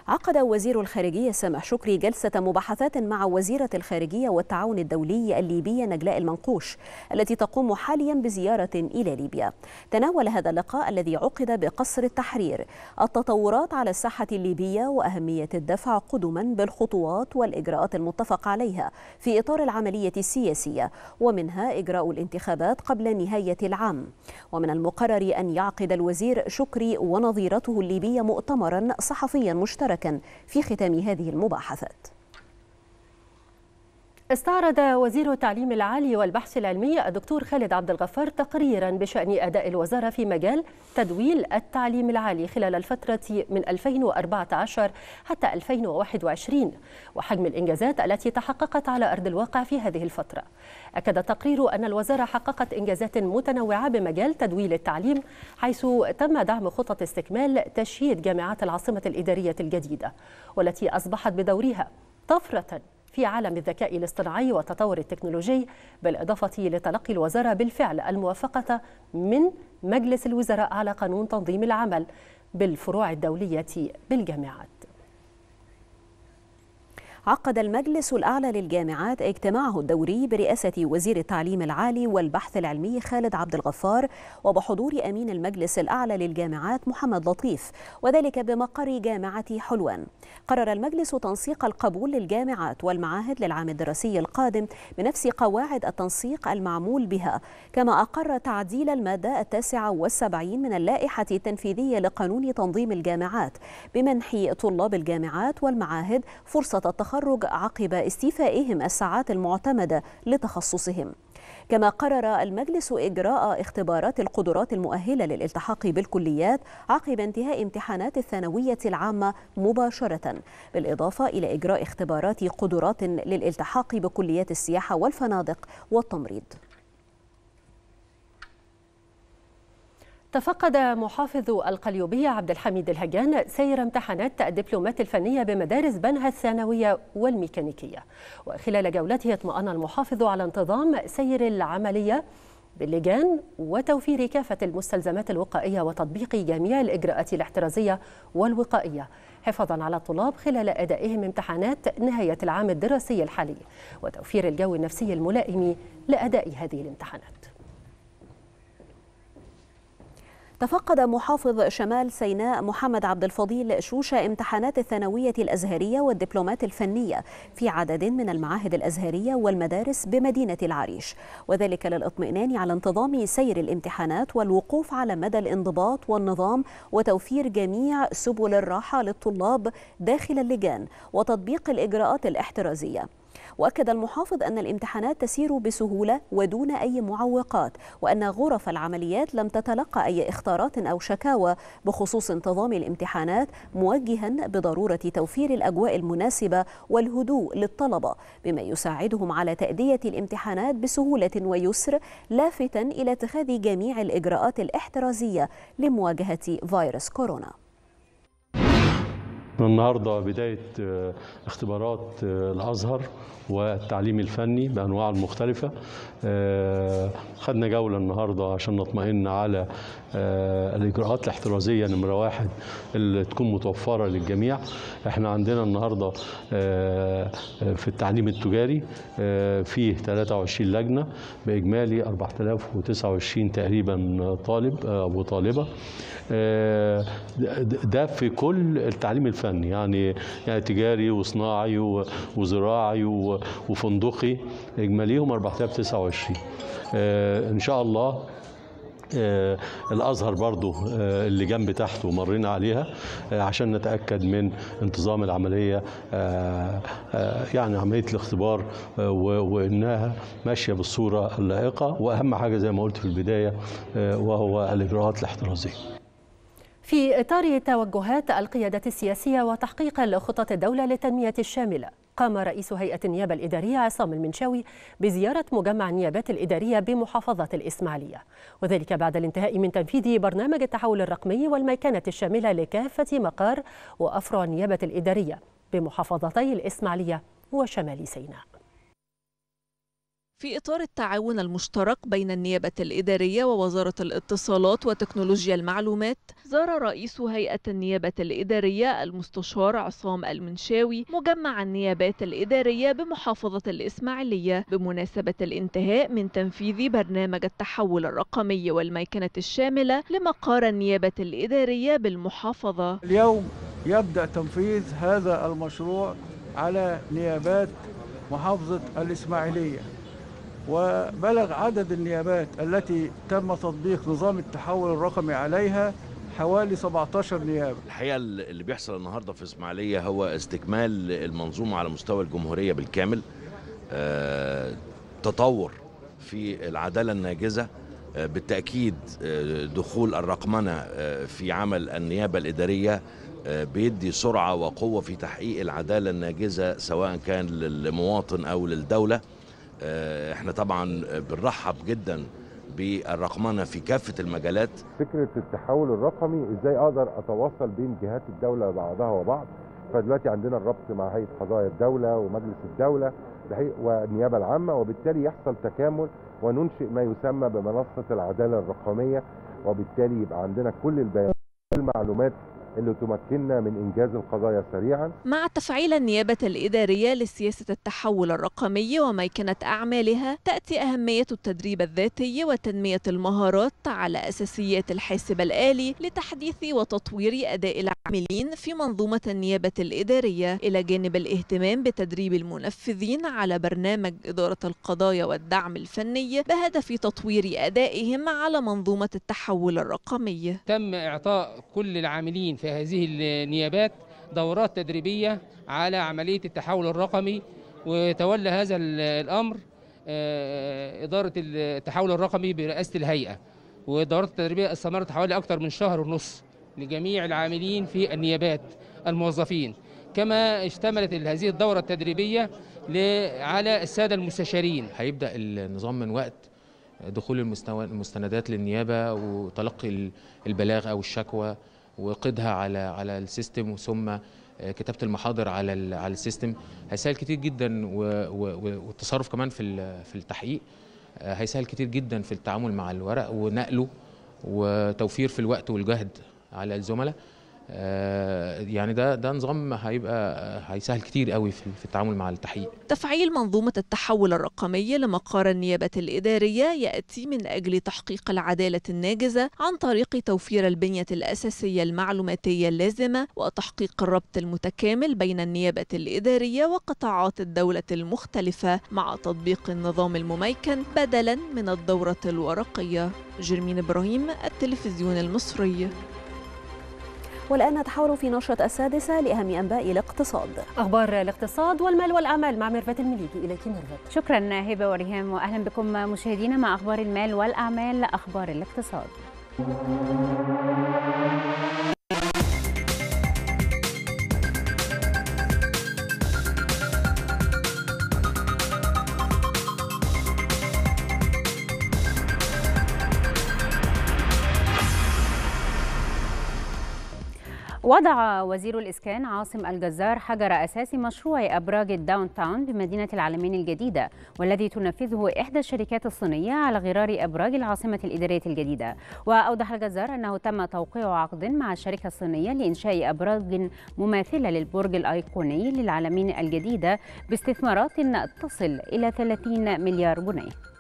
عقد وزير الخارجية سامح شكري جلسة مباحثات مع وزيرة الخارجية والتعاون الدولي الليبية نجلاء المنقوش التي تقوم حاليا بزيارة إلى ليبيا تناول هذا اللقاء الذي عقد بقصر التحرير التطورات على الساحة الليبية وأهمية الدفع قدما بالخطوات والإجراءات المتفق عليها في إطار العملية السياسية ومنها إجراء الانتخابات قبل نهاية العام ومن المقرر أن يعقد الوزير شكري ونظيرته الليبية مؤتمرا صحفيا مشتركا مشتركا في ختام هذه المباحثات استعرض وزير التعليم العالي والبحث العلمي الدكتور خالد عبد الغفار تقريرا بشأن أداء الوزارة في مجال تدويل التعليم العالي خلال الفترة من 2014 حتى 2021 وحجم الإنجازات التي تحققت على أرض الواقع في هذه الفترة أكد التقرير أن الوزارة حققت إنجازات متنوعة بمجال تدويل التعليم حيث تم دعم خطط استكمال تشييد جامعات العاصمة الإدارية الجديدة والتي أصبحت بدورها طفرة في عالم الذكاء الاصطناعي والتطور التكنولوجي بالإضافة لتلقي الوزارة بالفعل الموافقة من مجلس الوزراء على قانون تنظيم العمل بالفروع الدولية بالجامعات عقد المجلس الأعلى للجامعات اجتماعه الدوري برئاسة وزير التعليم العالي والبحث العلمي خالد عبد الغفار وبحضور أمين المجلس الأعلى للجامعات محمد لطيف وذلك بمقر جامعة حلوان قرر المجلس تنسيق القبول للجامعات والمعاهد للعام الدراسي القادم بنفس قواعد التنسيق المعمول بها كما أقر تعديل المادة التاسعة والسبعين من اللائحة التنفيذية لقانون تنظيم الجامعات بمنح طلاب الجامعات والمعاهد فرصة التخصص التخرج عقب استيفائهم الساعات المعتمدة لتخصصهم كما قرر المجلس إجراء اختبارات القدرات المؤهلة للالتحاق بالكليات عقب انتهاء امتحانات الثانوية العامة مباشرة بالإضافة إلى إجراء اختبارات قدرات للالتحاق بكليات السياحة والفنادق والتمريض تفقد محافظ القليوبية عبد الحميد الهجان سير امتحانات الدبلومات الفنية بمدارس بنها الثانوية والميكانيكية وخلال جولته اطمأن المحافظ على انتظام سير العملية باللجان وتوفير كافة المستلزمات الوقائية وتطبيق جميع الإجراءات الاحترازية والوقائية حفاظا على الطلاب خلال أدائهم امتحانات نهاية العام الدراسي الحالي وتوفير الجو النفسي الملائم لأداء هذه الامتحانات تفقد محافظ شمال سيناء محمد عبد الفضيل شوشة امتحانات الثانوية الأزهرية والدبلومات الفنية في عدد من المعاهد الأزهرية والمدارس بمدينة العريش وذلك للإطمئنان على انتظام سير الامتحانات والوقوف على مدى الانضباط والنظام وتوفير جميع سبل الراحة للطلاب داخل اللجان وتطبيق الإجراءات الاحترازية وأكد المحافظ أن الامتحانات تسير بسهولة ودون أي معوقات وأن غرف العمليات لم تتلقى أي إخطارات أو شكاوى بخصوص انتظام الامتحانات موجها بضرورة توفير الأجواء المناسبة والهدوء للطلبة بما يساعدهم على تأدية الامتحانات بسهولة ويسر لافتا إلى اتخاذ جميع الإجراءات الاحترازية لمواجهة فيروس كورونا النهارده بدايه آه، اختبارات آه، الازهر والتعليم الفني بانواعه المختلفه آه، خدنا جوله النهارده عشان نطمئن على آه، الاجراءات الاحترازيه نمره واحد اللي تكون متوفره للجميع احنا عندنا النهارده آه، في التعليم التجاري آه، فيه 23 لجنه باجمالي 4029 تقريبا طالب او طالبه ده في كل التعليم الفني يعني يعني تجاري وصناعي وزراعي وفندقي اجماليهم 4029 ان شاء الله آه، الازهر برضو آه، اللي جنب تحته مرينا عليها آه، عشان نتاكد من انتظام العمليه يعني عمليه الاختبار وانها ماشيه بالصوره اللائقه واهم حاجه زي ما قلت في البدايه وهو الاجراءات الاحترازيه في اطار توجهات القياده السياسيه وتحقيق الخطط الدوله للتنميه الشامله قام رئيس هيئة النيابة الإدارية عصام المنشاوي بزيارة مجمع النيابات الإدارية بمحافظة الإسماعيلية وذلك بعد الانتهاء من تنفيذ برنامج التحول الرقمي والميكانة الشاملة لكافة مقار وأفرع النيابة الإدارية بمحافظتي الإسماعيلية وشمال سيناء في إطار التعاون المشترك بين النيابة الإدارية ووزارة الاتصالات وتكنولوجيا المعلومات زار رئيس هيئة النيابة الإدارية المستشار عصام المنشاوي مجمع النيابات الإدارية بمحافظة الإسماعيلية بمناسبة الانتهاء من تنفيذ برنامج التحول الرقمي والميكنة الشاملة لمقار النيابة الإدارية بالمحافظة اليوم يبدأ تنفيذ هذا المشروع على نيابات محافظة الإسماعيلية وبلغ عدد النيابات التي تم تطبيق نظام التحول الرقمي عليها حوالي 17 نيابه الحقيقه اللي بيحصل النهارده في اسماعيليه هو استكمال المنظومه على مستوى الجمهوريه بالكامل آه، تطور في العداله الناجزه آه، بالتاكيد آه، دخول الرقمنه في عمل النيابه الاداريه بيدي سرعه وقوه في تحقيق العداله الناجزه سواء كان للمواطن او للدوله آه، احنا طبعا بنرحب جدا بالرقمنه في كافه المجالات فكره التحول الرقمي ازاي اقدر اتواصل بين جهات الدوله بعضها وبعض فدلوقتي عندنا الربط مع هيئه قضايا الدوله ومجلس الدوله والنيابه العامه وبالتالي يحصل تكامل وننشئ ما يسمى بمنصه العداله الرقميه وبالتالي يبقى عندنا كل البيانات والمعلومات اللي تمكننا من إنجاز القضايا سريعا مع تفعيل النيابة الإدارية لسياسة التحول الرقمي وميكنة أعمالها تأتي أهمية التدريب الذاتي وتنمية المهارات على أساسيات الحاسب الآلي لتحديث وتطوير أداء العاملين في منظومة النيابة الإدارية إلى جانب الاهتمام بتدريب المنفذين على برنامج إدارة القضايا والدعم الفني بهدف تطوير أدائهم على منظومة التحول الرقمي تم إعطاء كل العاملين في في هذه النيابات دورات تدريبية على عملية التحول الرقمي وتولى هذا الأمر آه، إدارة التحول الرقمي برئاسة الهيئة والدورات التدريبية استمرت حوالي أكثر من شهر ونص لجميع العاملين في النيابات الموظفين كما اشتملت هذه الدورة التدريبية على السادة المستشارين هيبدأ النظام من وقت دخول المستندات للنيابة وتلقي البلاغ أو الشكوى وقدها على على السيستم ثم آه، كتابه المحاضر على على السيستم هيسهل كتير جدا والتصرف كمان في في التحقيق آه، هيسهل كتير جدا في التعامل مع الورق ونقله وتوفير في الوقت والجهد على الزملاء آه، يعني ده ده نظام هيبقى هيسهل كتير قوي في التعامل مع التحقيق تفعيل منظومة التحول الرقمي لمقار النيابة الإدارية يأتي من أجل تحقيق العدالة الناجزة عن طريق توفير البنية الأساسية المعلوماتية اللازمة وتحقيق الربط المتكامل بين النيابة الإدارية وقطاعات الدولة المختلفة مع تطبيق النظام المميكن بدلا من الدورة الورقية جرمين إبراهيم التلفزيون المصري والآن نتحول في نشرة السادسة لأهم أنباء الاقتصاد أخبار الاقتصاد والمال والأعمال مع ميرفت المليجي إليك ميرفت شكرا هبة وريهام وأهلا بكم مشاهدينا مع أخبار المال والأعمال أخبار الاقتصاد وضع وزير الإسكان عاصم الجزار حجر أساس مشروع أبراج الداون تاون بمدينة العالمين الجديدة والذي تنفذه إحدى الشركات الصينية على غرار أبراج العاصمة الإدارية الجديدة وأوضح الجزار أنه تم توقيع عقد مع الشركة الصينية لإنشاء أبراج مماثلة للبرج الأيقوني للعالمين الجديدة باستثمارات تصل إلى 30 مليار جنيه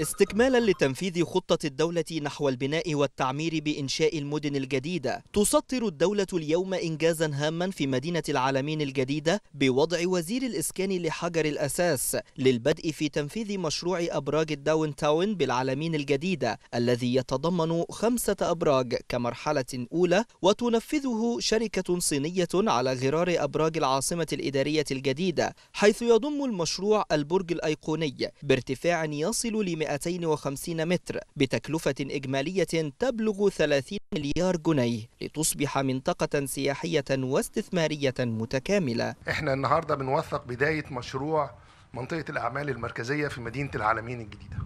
استكمالا لتنفيذ خطة الدولة نحو البناء والتعمير بإنشاء المدن الجديدة تسطر الدولة اليوم إنجازا هاما في مدينة العالمين الجديدة بوضع وزير الإسكان لحجر الأساس للبدء في تنفيذ مشروع أبراج الداون تاون بالعالمين الجديدة الذي يتضمن خمسة أبراج كمرحلة أولى وتنفذه شركة صينية على غرار أبراج العاصمة الإدارية الجديدة حيث يضم المشروع البرج الأيقوني بارتفاع يصل لمئة 250 متر بتكلفة إجمالية تبلغ 30 مليار جنيه لتصبح منطقة سياحية واستثمارية متكاملة احنا النهاردة بنوثق بداية مشروع منطقة الأعمال المركزية في مدينة العالمين الجديدة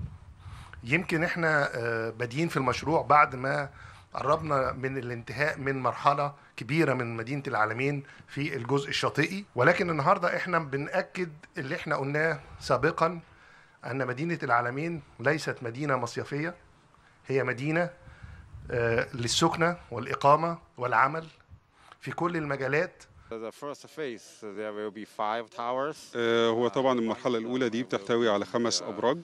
يمكن احنا آه، بادئين في المشروع بعد ما قربنا من الانتهاء من مرحلة كبيرة من مدينة العالمين في الجزء الشاطئي ولكن النهاردة احنا بنأكد اللي احنا قلناه سابقا أن مدينة العالمين ليست مدينة مصيفية هي مدينة آه، للسكنة والإقامة والعمل في كل المجالات Uh, uh, هو uh, طبعا المرحلة الأولى دي بتحتوي على خمس أبراج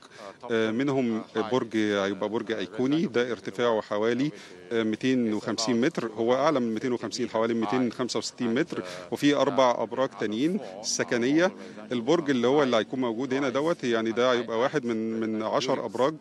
منهم برج هيبقى برج أيقوني ده ارتفاعه حوالي 250 متر هو أعلى من 250 حوالي 265 متر وفي أربع أبراج تانيين سكنية البرج اللي هو اللي هيكون موجود هنا دوت يعني ده هيبقى واحد من من 10 أبراج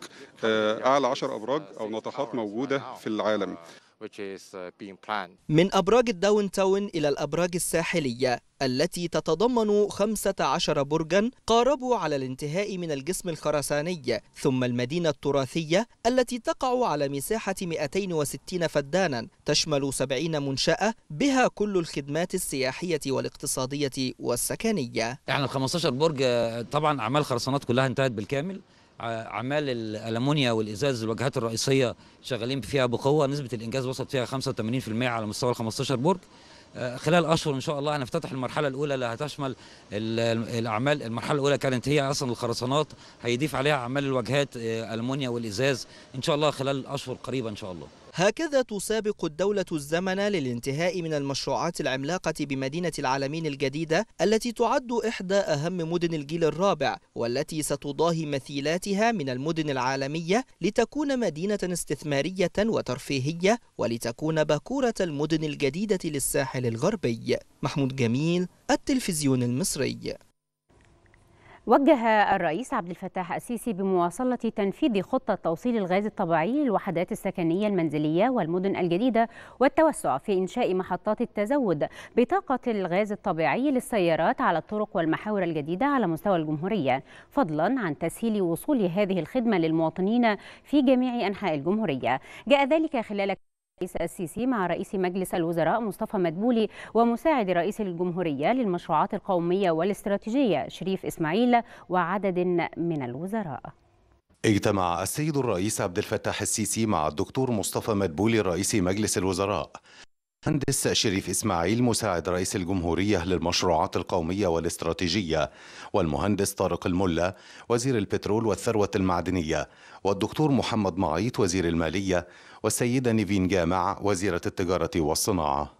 آه، أعلى 10 أبراج أو ناطحات موجودة في العالم Uh, من أبراج الداون تاون إلى الأبراج الساحلية التي تتضمن 15 برجا قاربوا على الانتهاء من الجسم الخرساني ثم المدينة التراثية التي تقع على مساحة 260 فدانا تشمل 70 منشأة بها كل الخدمات السياحية والاقتصادية والسكنية يعني ال 15 برج آه، طبعا أعمال خرسانات كلها انتهت بالكامل اعمال الالمونيا والازاز الواجهات الرئيسيه شغالين فيها بقوه نسبه الانجاز وصلت فيها 85% على مستوى ال 15 برج آه، خلال اشهر ان شاء الله هنفتتح المرحله الاولى اللي هتشمل الاعمال المرحله الاولى كانت هي اصلا الخرسانات هيضيف عليها اعمال الواجهات آه، المونيا والازاز ان شاء الله خلال اشهر قريبه ان شاء الله هكذا تسابق الدولة الزمن للانتهاء من المشروعات العملاقة بمدينة العالمين الجديدة التي تعد إحدى أهم مدن الجيل الرابع والتي ستضاهي مثيلاتها من المدن العالمية لتكون مدينة استثمارية وترفيهية ولتكون باكورة المدن الجديدة للساحل الغربي محمود جميل التلفزيون المصري وجه الرئيس عبد الفتاح السيسي بمواصلة تنفيذ خطة توصيل الغاز الطبيعي للوحدات السكنية المنزلية والمدن الجديدة والتوسع في إنشاء محطات التزود بطاقة الغاز الطبيعي للسيارات على الطرق والمحاور الجديدة على مستوى الجمهورية فضلا عن تسهيل وصول هذه الخدمة للمواطنين في جميع أنحاء الجمهورية جاء ذلك خلال الرئيس السيسي مع رئيس مجلس الوزراء مصطفى مدبولي ومساعد رئيس الجمهورية للمشروعات القومية والاستراتيجية شريف إسماعيل وعدد من الوزراء اجتمع السيد الرئيس عبد الفتاح السيسي مع الدكتور مصطفى مدبولي رئيس مجلس الوزراء مهندس شريف إسماعيل مساعد رئيس الجمهورية للمشروعات القومية والاستراتيجية والمهندس طارق الملا وزير البترول والثروة المعدنية والدكتور محمد معيط وزير المالية والسيدة نيفين جامع وزيرة التجارة والصناعة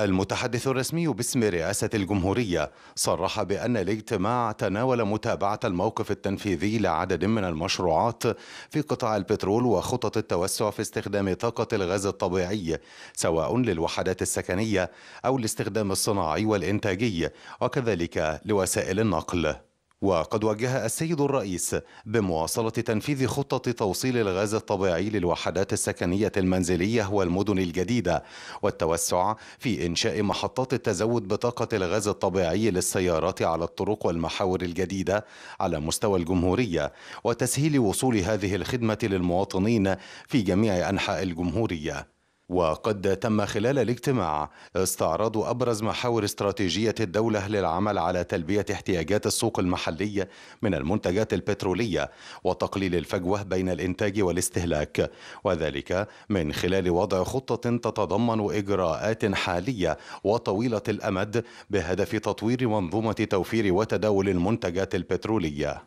المتحدث الرسمي باسم رئاسة الجمهورية صرح بأن الاجتماع تناول متابعة الموقف التنفيذي لعدد من المشروعات في قطاع البترول وخطط التوسع في استخدام طاقة الغاز الطبيعي سواء للوحدات السكنية أو الاستخدام الصناعي والإنتاجي وكذلك لوسائل النقل وقد وجه السيد الرئيس بمواصلة تنفيذ خطة توصيل الغاز الطبيعي للوحدات السكنية المنزلية والمدن الجديدة والتوسع في إنشاء محطات التزود بطاقة الغاز الطبيعي للسيارات على الطرق والمحاور الجديدة على مستوى الجمهورية وتسهيل وصول هذه الخدمة للمواطنين في جميع أنحاء الجمهورية وقد تم خلال الاجتماع استعراض أبرز محاور استراتيجية الدولة للعمل على تلبية احتياجات السوق المحلية من المنتجات البترولية وتقليل الفجوة بين الإنتاج والاستهلاك وذلك من خلال وضع خطة تتضمن إجراءات حالية وطويلة الأمد بهدف تطوير منظومة توفير وتداول المنتجات البترولية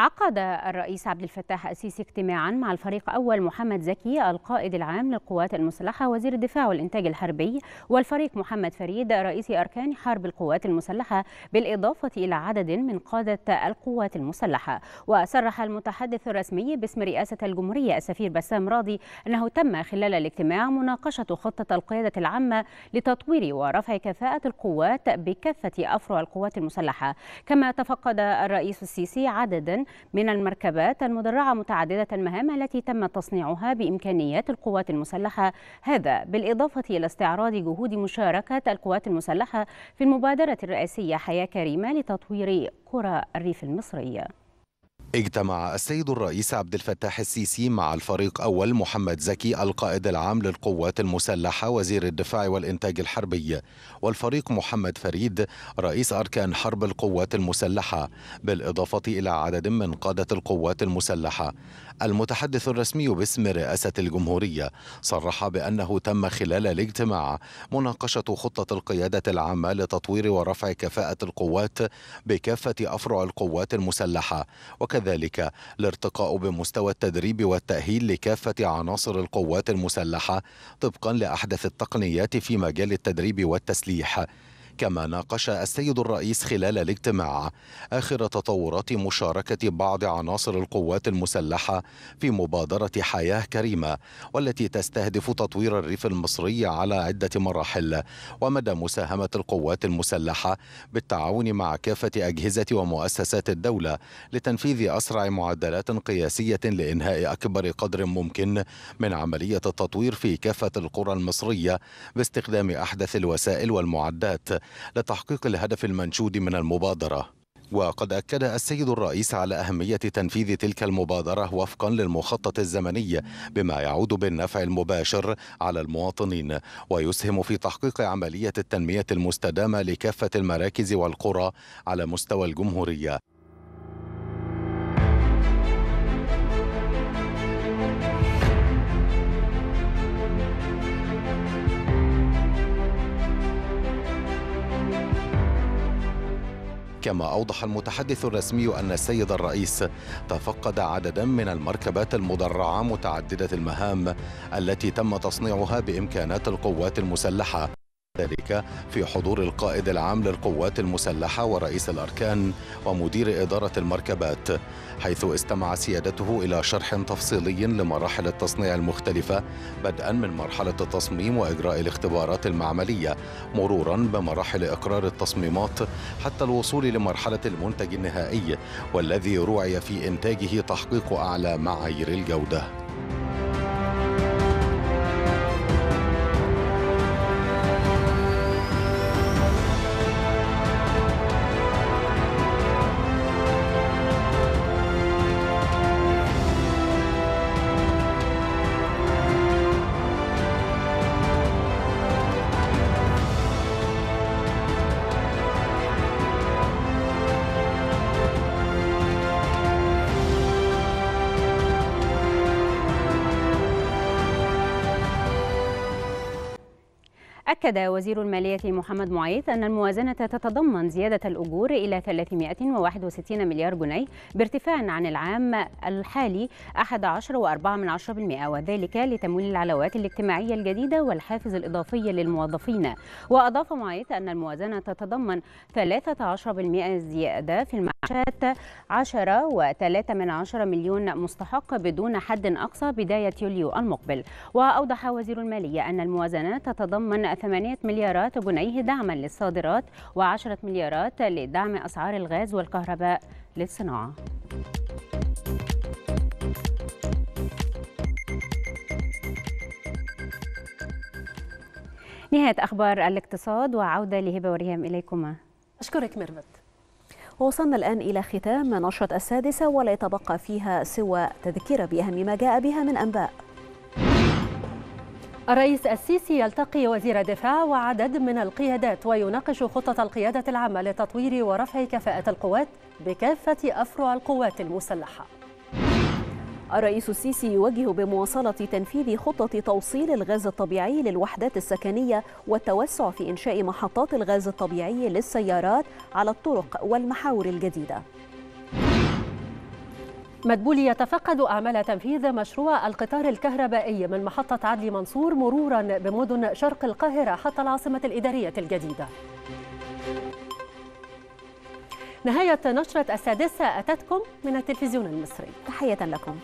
عقد الرئيس عبد الفتاح السيسي اجتماعا مع الفريق أول محمد زكي القائد العام للقوات المسلحة وزير الدفاع والإنتاج الحربي والفريق محمد فريد رئيس أركان حرب القوات المسلحة بالإضافة إلى عدد من قادة القوات المسلحة وصرح المتحدث الرسمي باسم رئاسة الجمهورية السفير بسام راضي أنه تم خلال الاجتماع مناقشة خطة القيادة العامة لتطوير ورفع كفاءة القوات بكافة أفرع القوات المسلحة كما تفقد الرئيس السيسي عددا من المركبات المدرعة متعددة المهام التي تم تصنيعها بإمكانيات القوات المسلحة هذا بالإضافة إلى استعراض جهود مشاركة القوات المسلحة في المبادرة الرئاسية حياة كريمة لتطوير قرى الريف المصري اجتمع السيد الرئيس عبد الفتاح السيسي مع الفريق أول محمد زكي القائد العام للقوات المسلحة وزير الدفاع والإنتاج الحربي والفريق محمد فريد رئيس أركان حرب القوات المسلحة بالإضافة إلى عدد من قادة القوات المسلحة المتحدث الرسمي باسم رئاسة الجمهورية صرح بأنه تم خلال الاجتماع مناقشة خطة القيادة العامة لتطوير ورفع كفاءة القوات بكافة أفرع القوات المسلحة وكذلك الارتقاء بمستوى التدريب والتأهيل لكافة عناصر القوات المسلحة طبقا لأحدث التقنيات في مجال التدريب والتسليح كما ناقش السيد الرئيس خلال الاجتماع آخر تطورات مشاركة بعض عناصر القوات المسلحة في مبادرة حياة كريمة والتي تستهدف تطوير الريف المصري على عدة مراحل ومدى مساهمة القوات المسلحة بالتعاون مع كافة أجهزة ومؤسسات الدولة لتنفيذ أسرع معدلات قياسية لإنهاء أكبر قدر ممكن من عملية التطوير في كافة القرى المصرية باستخدام أحدث الوسائل والمعدات لتحقيق الهدف المنشود من المبادرة وقد أكد السيد الرئيس على أهمية تنفيذ تلك المبادرة وفقا للمخطط الزمني بما يعود بالنفع المباشر على المواطنين ويسهم في تحقيق عملية التنمية المستدامة لكافة المراكز والقرى على مستوى الجمهورية كما أوضح المتحدث الرسمي أن السيد الرئيس تفقد عددا من المركبات المدرعة متعددة المهام التي تم تصنيعها بإمكانات القوات المسلحة ذلك في حضور القائد العام للقوات المسلحة ورئيس الأركان ومدير إدارة المركبات حيث استمع سيادته إلى شرح تفصيلي لمراحل التصنيع المختلفة بدءا من مرحلة التصميم وإجراء الاختبارات المعملية مرورا بمراحل إقرار التصميمات حتى الوصول لمرحلة المنتج النهائي والذي روعي في إنتاجه تحقيق أعلى معايير الجودة أكد وزير المالية محمد معيط أن الموازنة تتضمن زيادة الأجور إلى 361 مليار جنيه بارتفاع عن العام الحالي 11.4% وذلك لتمويل العلاوات الاجتماعية الجديدة والحافز الإضافي للموظفين وأضاف معيط أن الموازنة تتضمن 13% زيادة في المعاشات 10.3 مليون مستحق بدون حد أقصى بداية يوليو المقبل وأوضح وزير المالية أن الموازنة تتضمن 8 مليارات جنيه دعما للصادرات و10 مليارات لدعم أسعار الغاز والكهرباء للصناعة نهاية أخبار الاقتصاد وعودة لهبة وريهم إليكما أشكرك ميرفت وصلنا الآن إلى ختام نشرة السادسة ولا يتبقى فيها سوى تذكرة بأهم ما جاء بها من أنباء الرئيس السيسي يلتقي وزير الدفاع وعدد من القيادات ويناقش خطة القيادة العامة لتطوير ورفع كفاءة القوات بكافة أفرع القوات المسلحة الرئيس السيسي يوجه بمواصلة تنفيذ خطة توصيل الغاز الطبيعي للوحدات السكنية والتوسع في إنشاء محطات الغاز الطبيعي للسيارات على الطرق والمحاور الجديدة مدبولي يتفقد أعمال تنفيذ مشروع القطار الكهربائي من محطة عدلي منصور مرورا بمدن شرق القاهرة حتى العاصمة الإدارية الجديدة نهاية نشرة السادسة أتتكم من التلفزيون المصري تحية لكم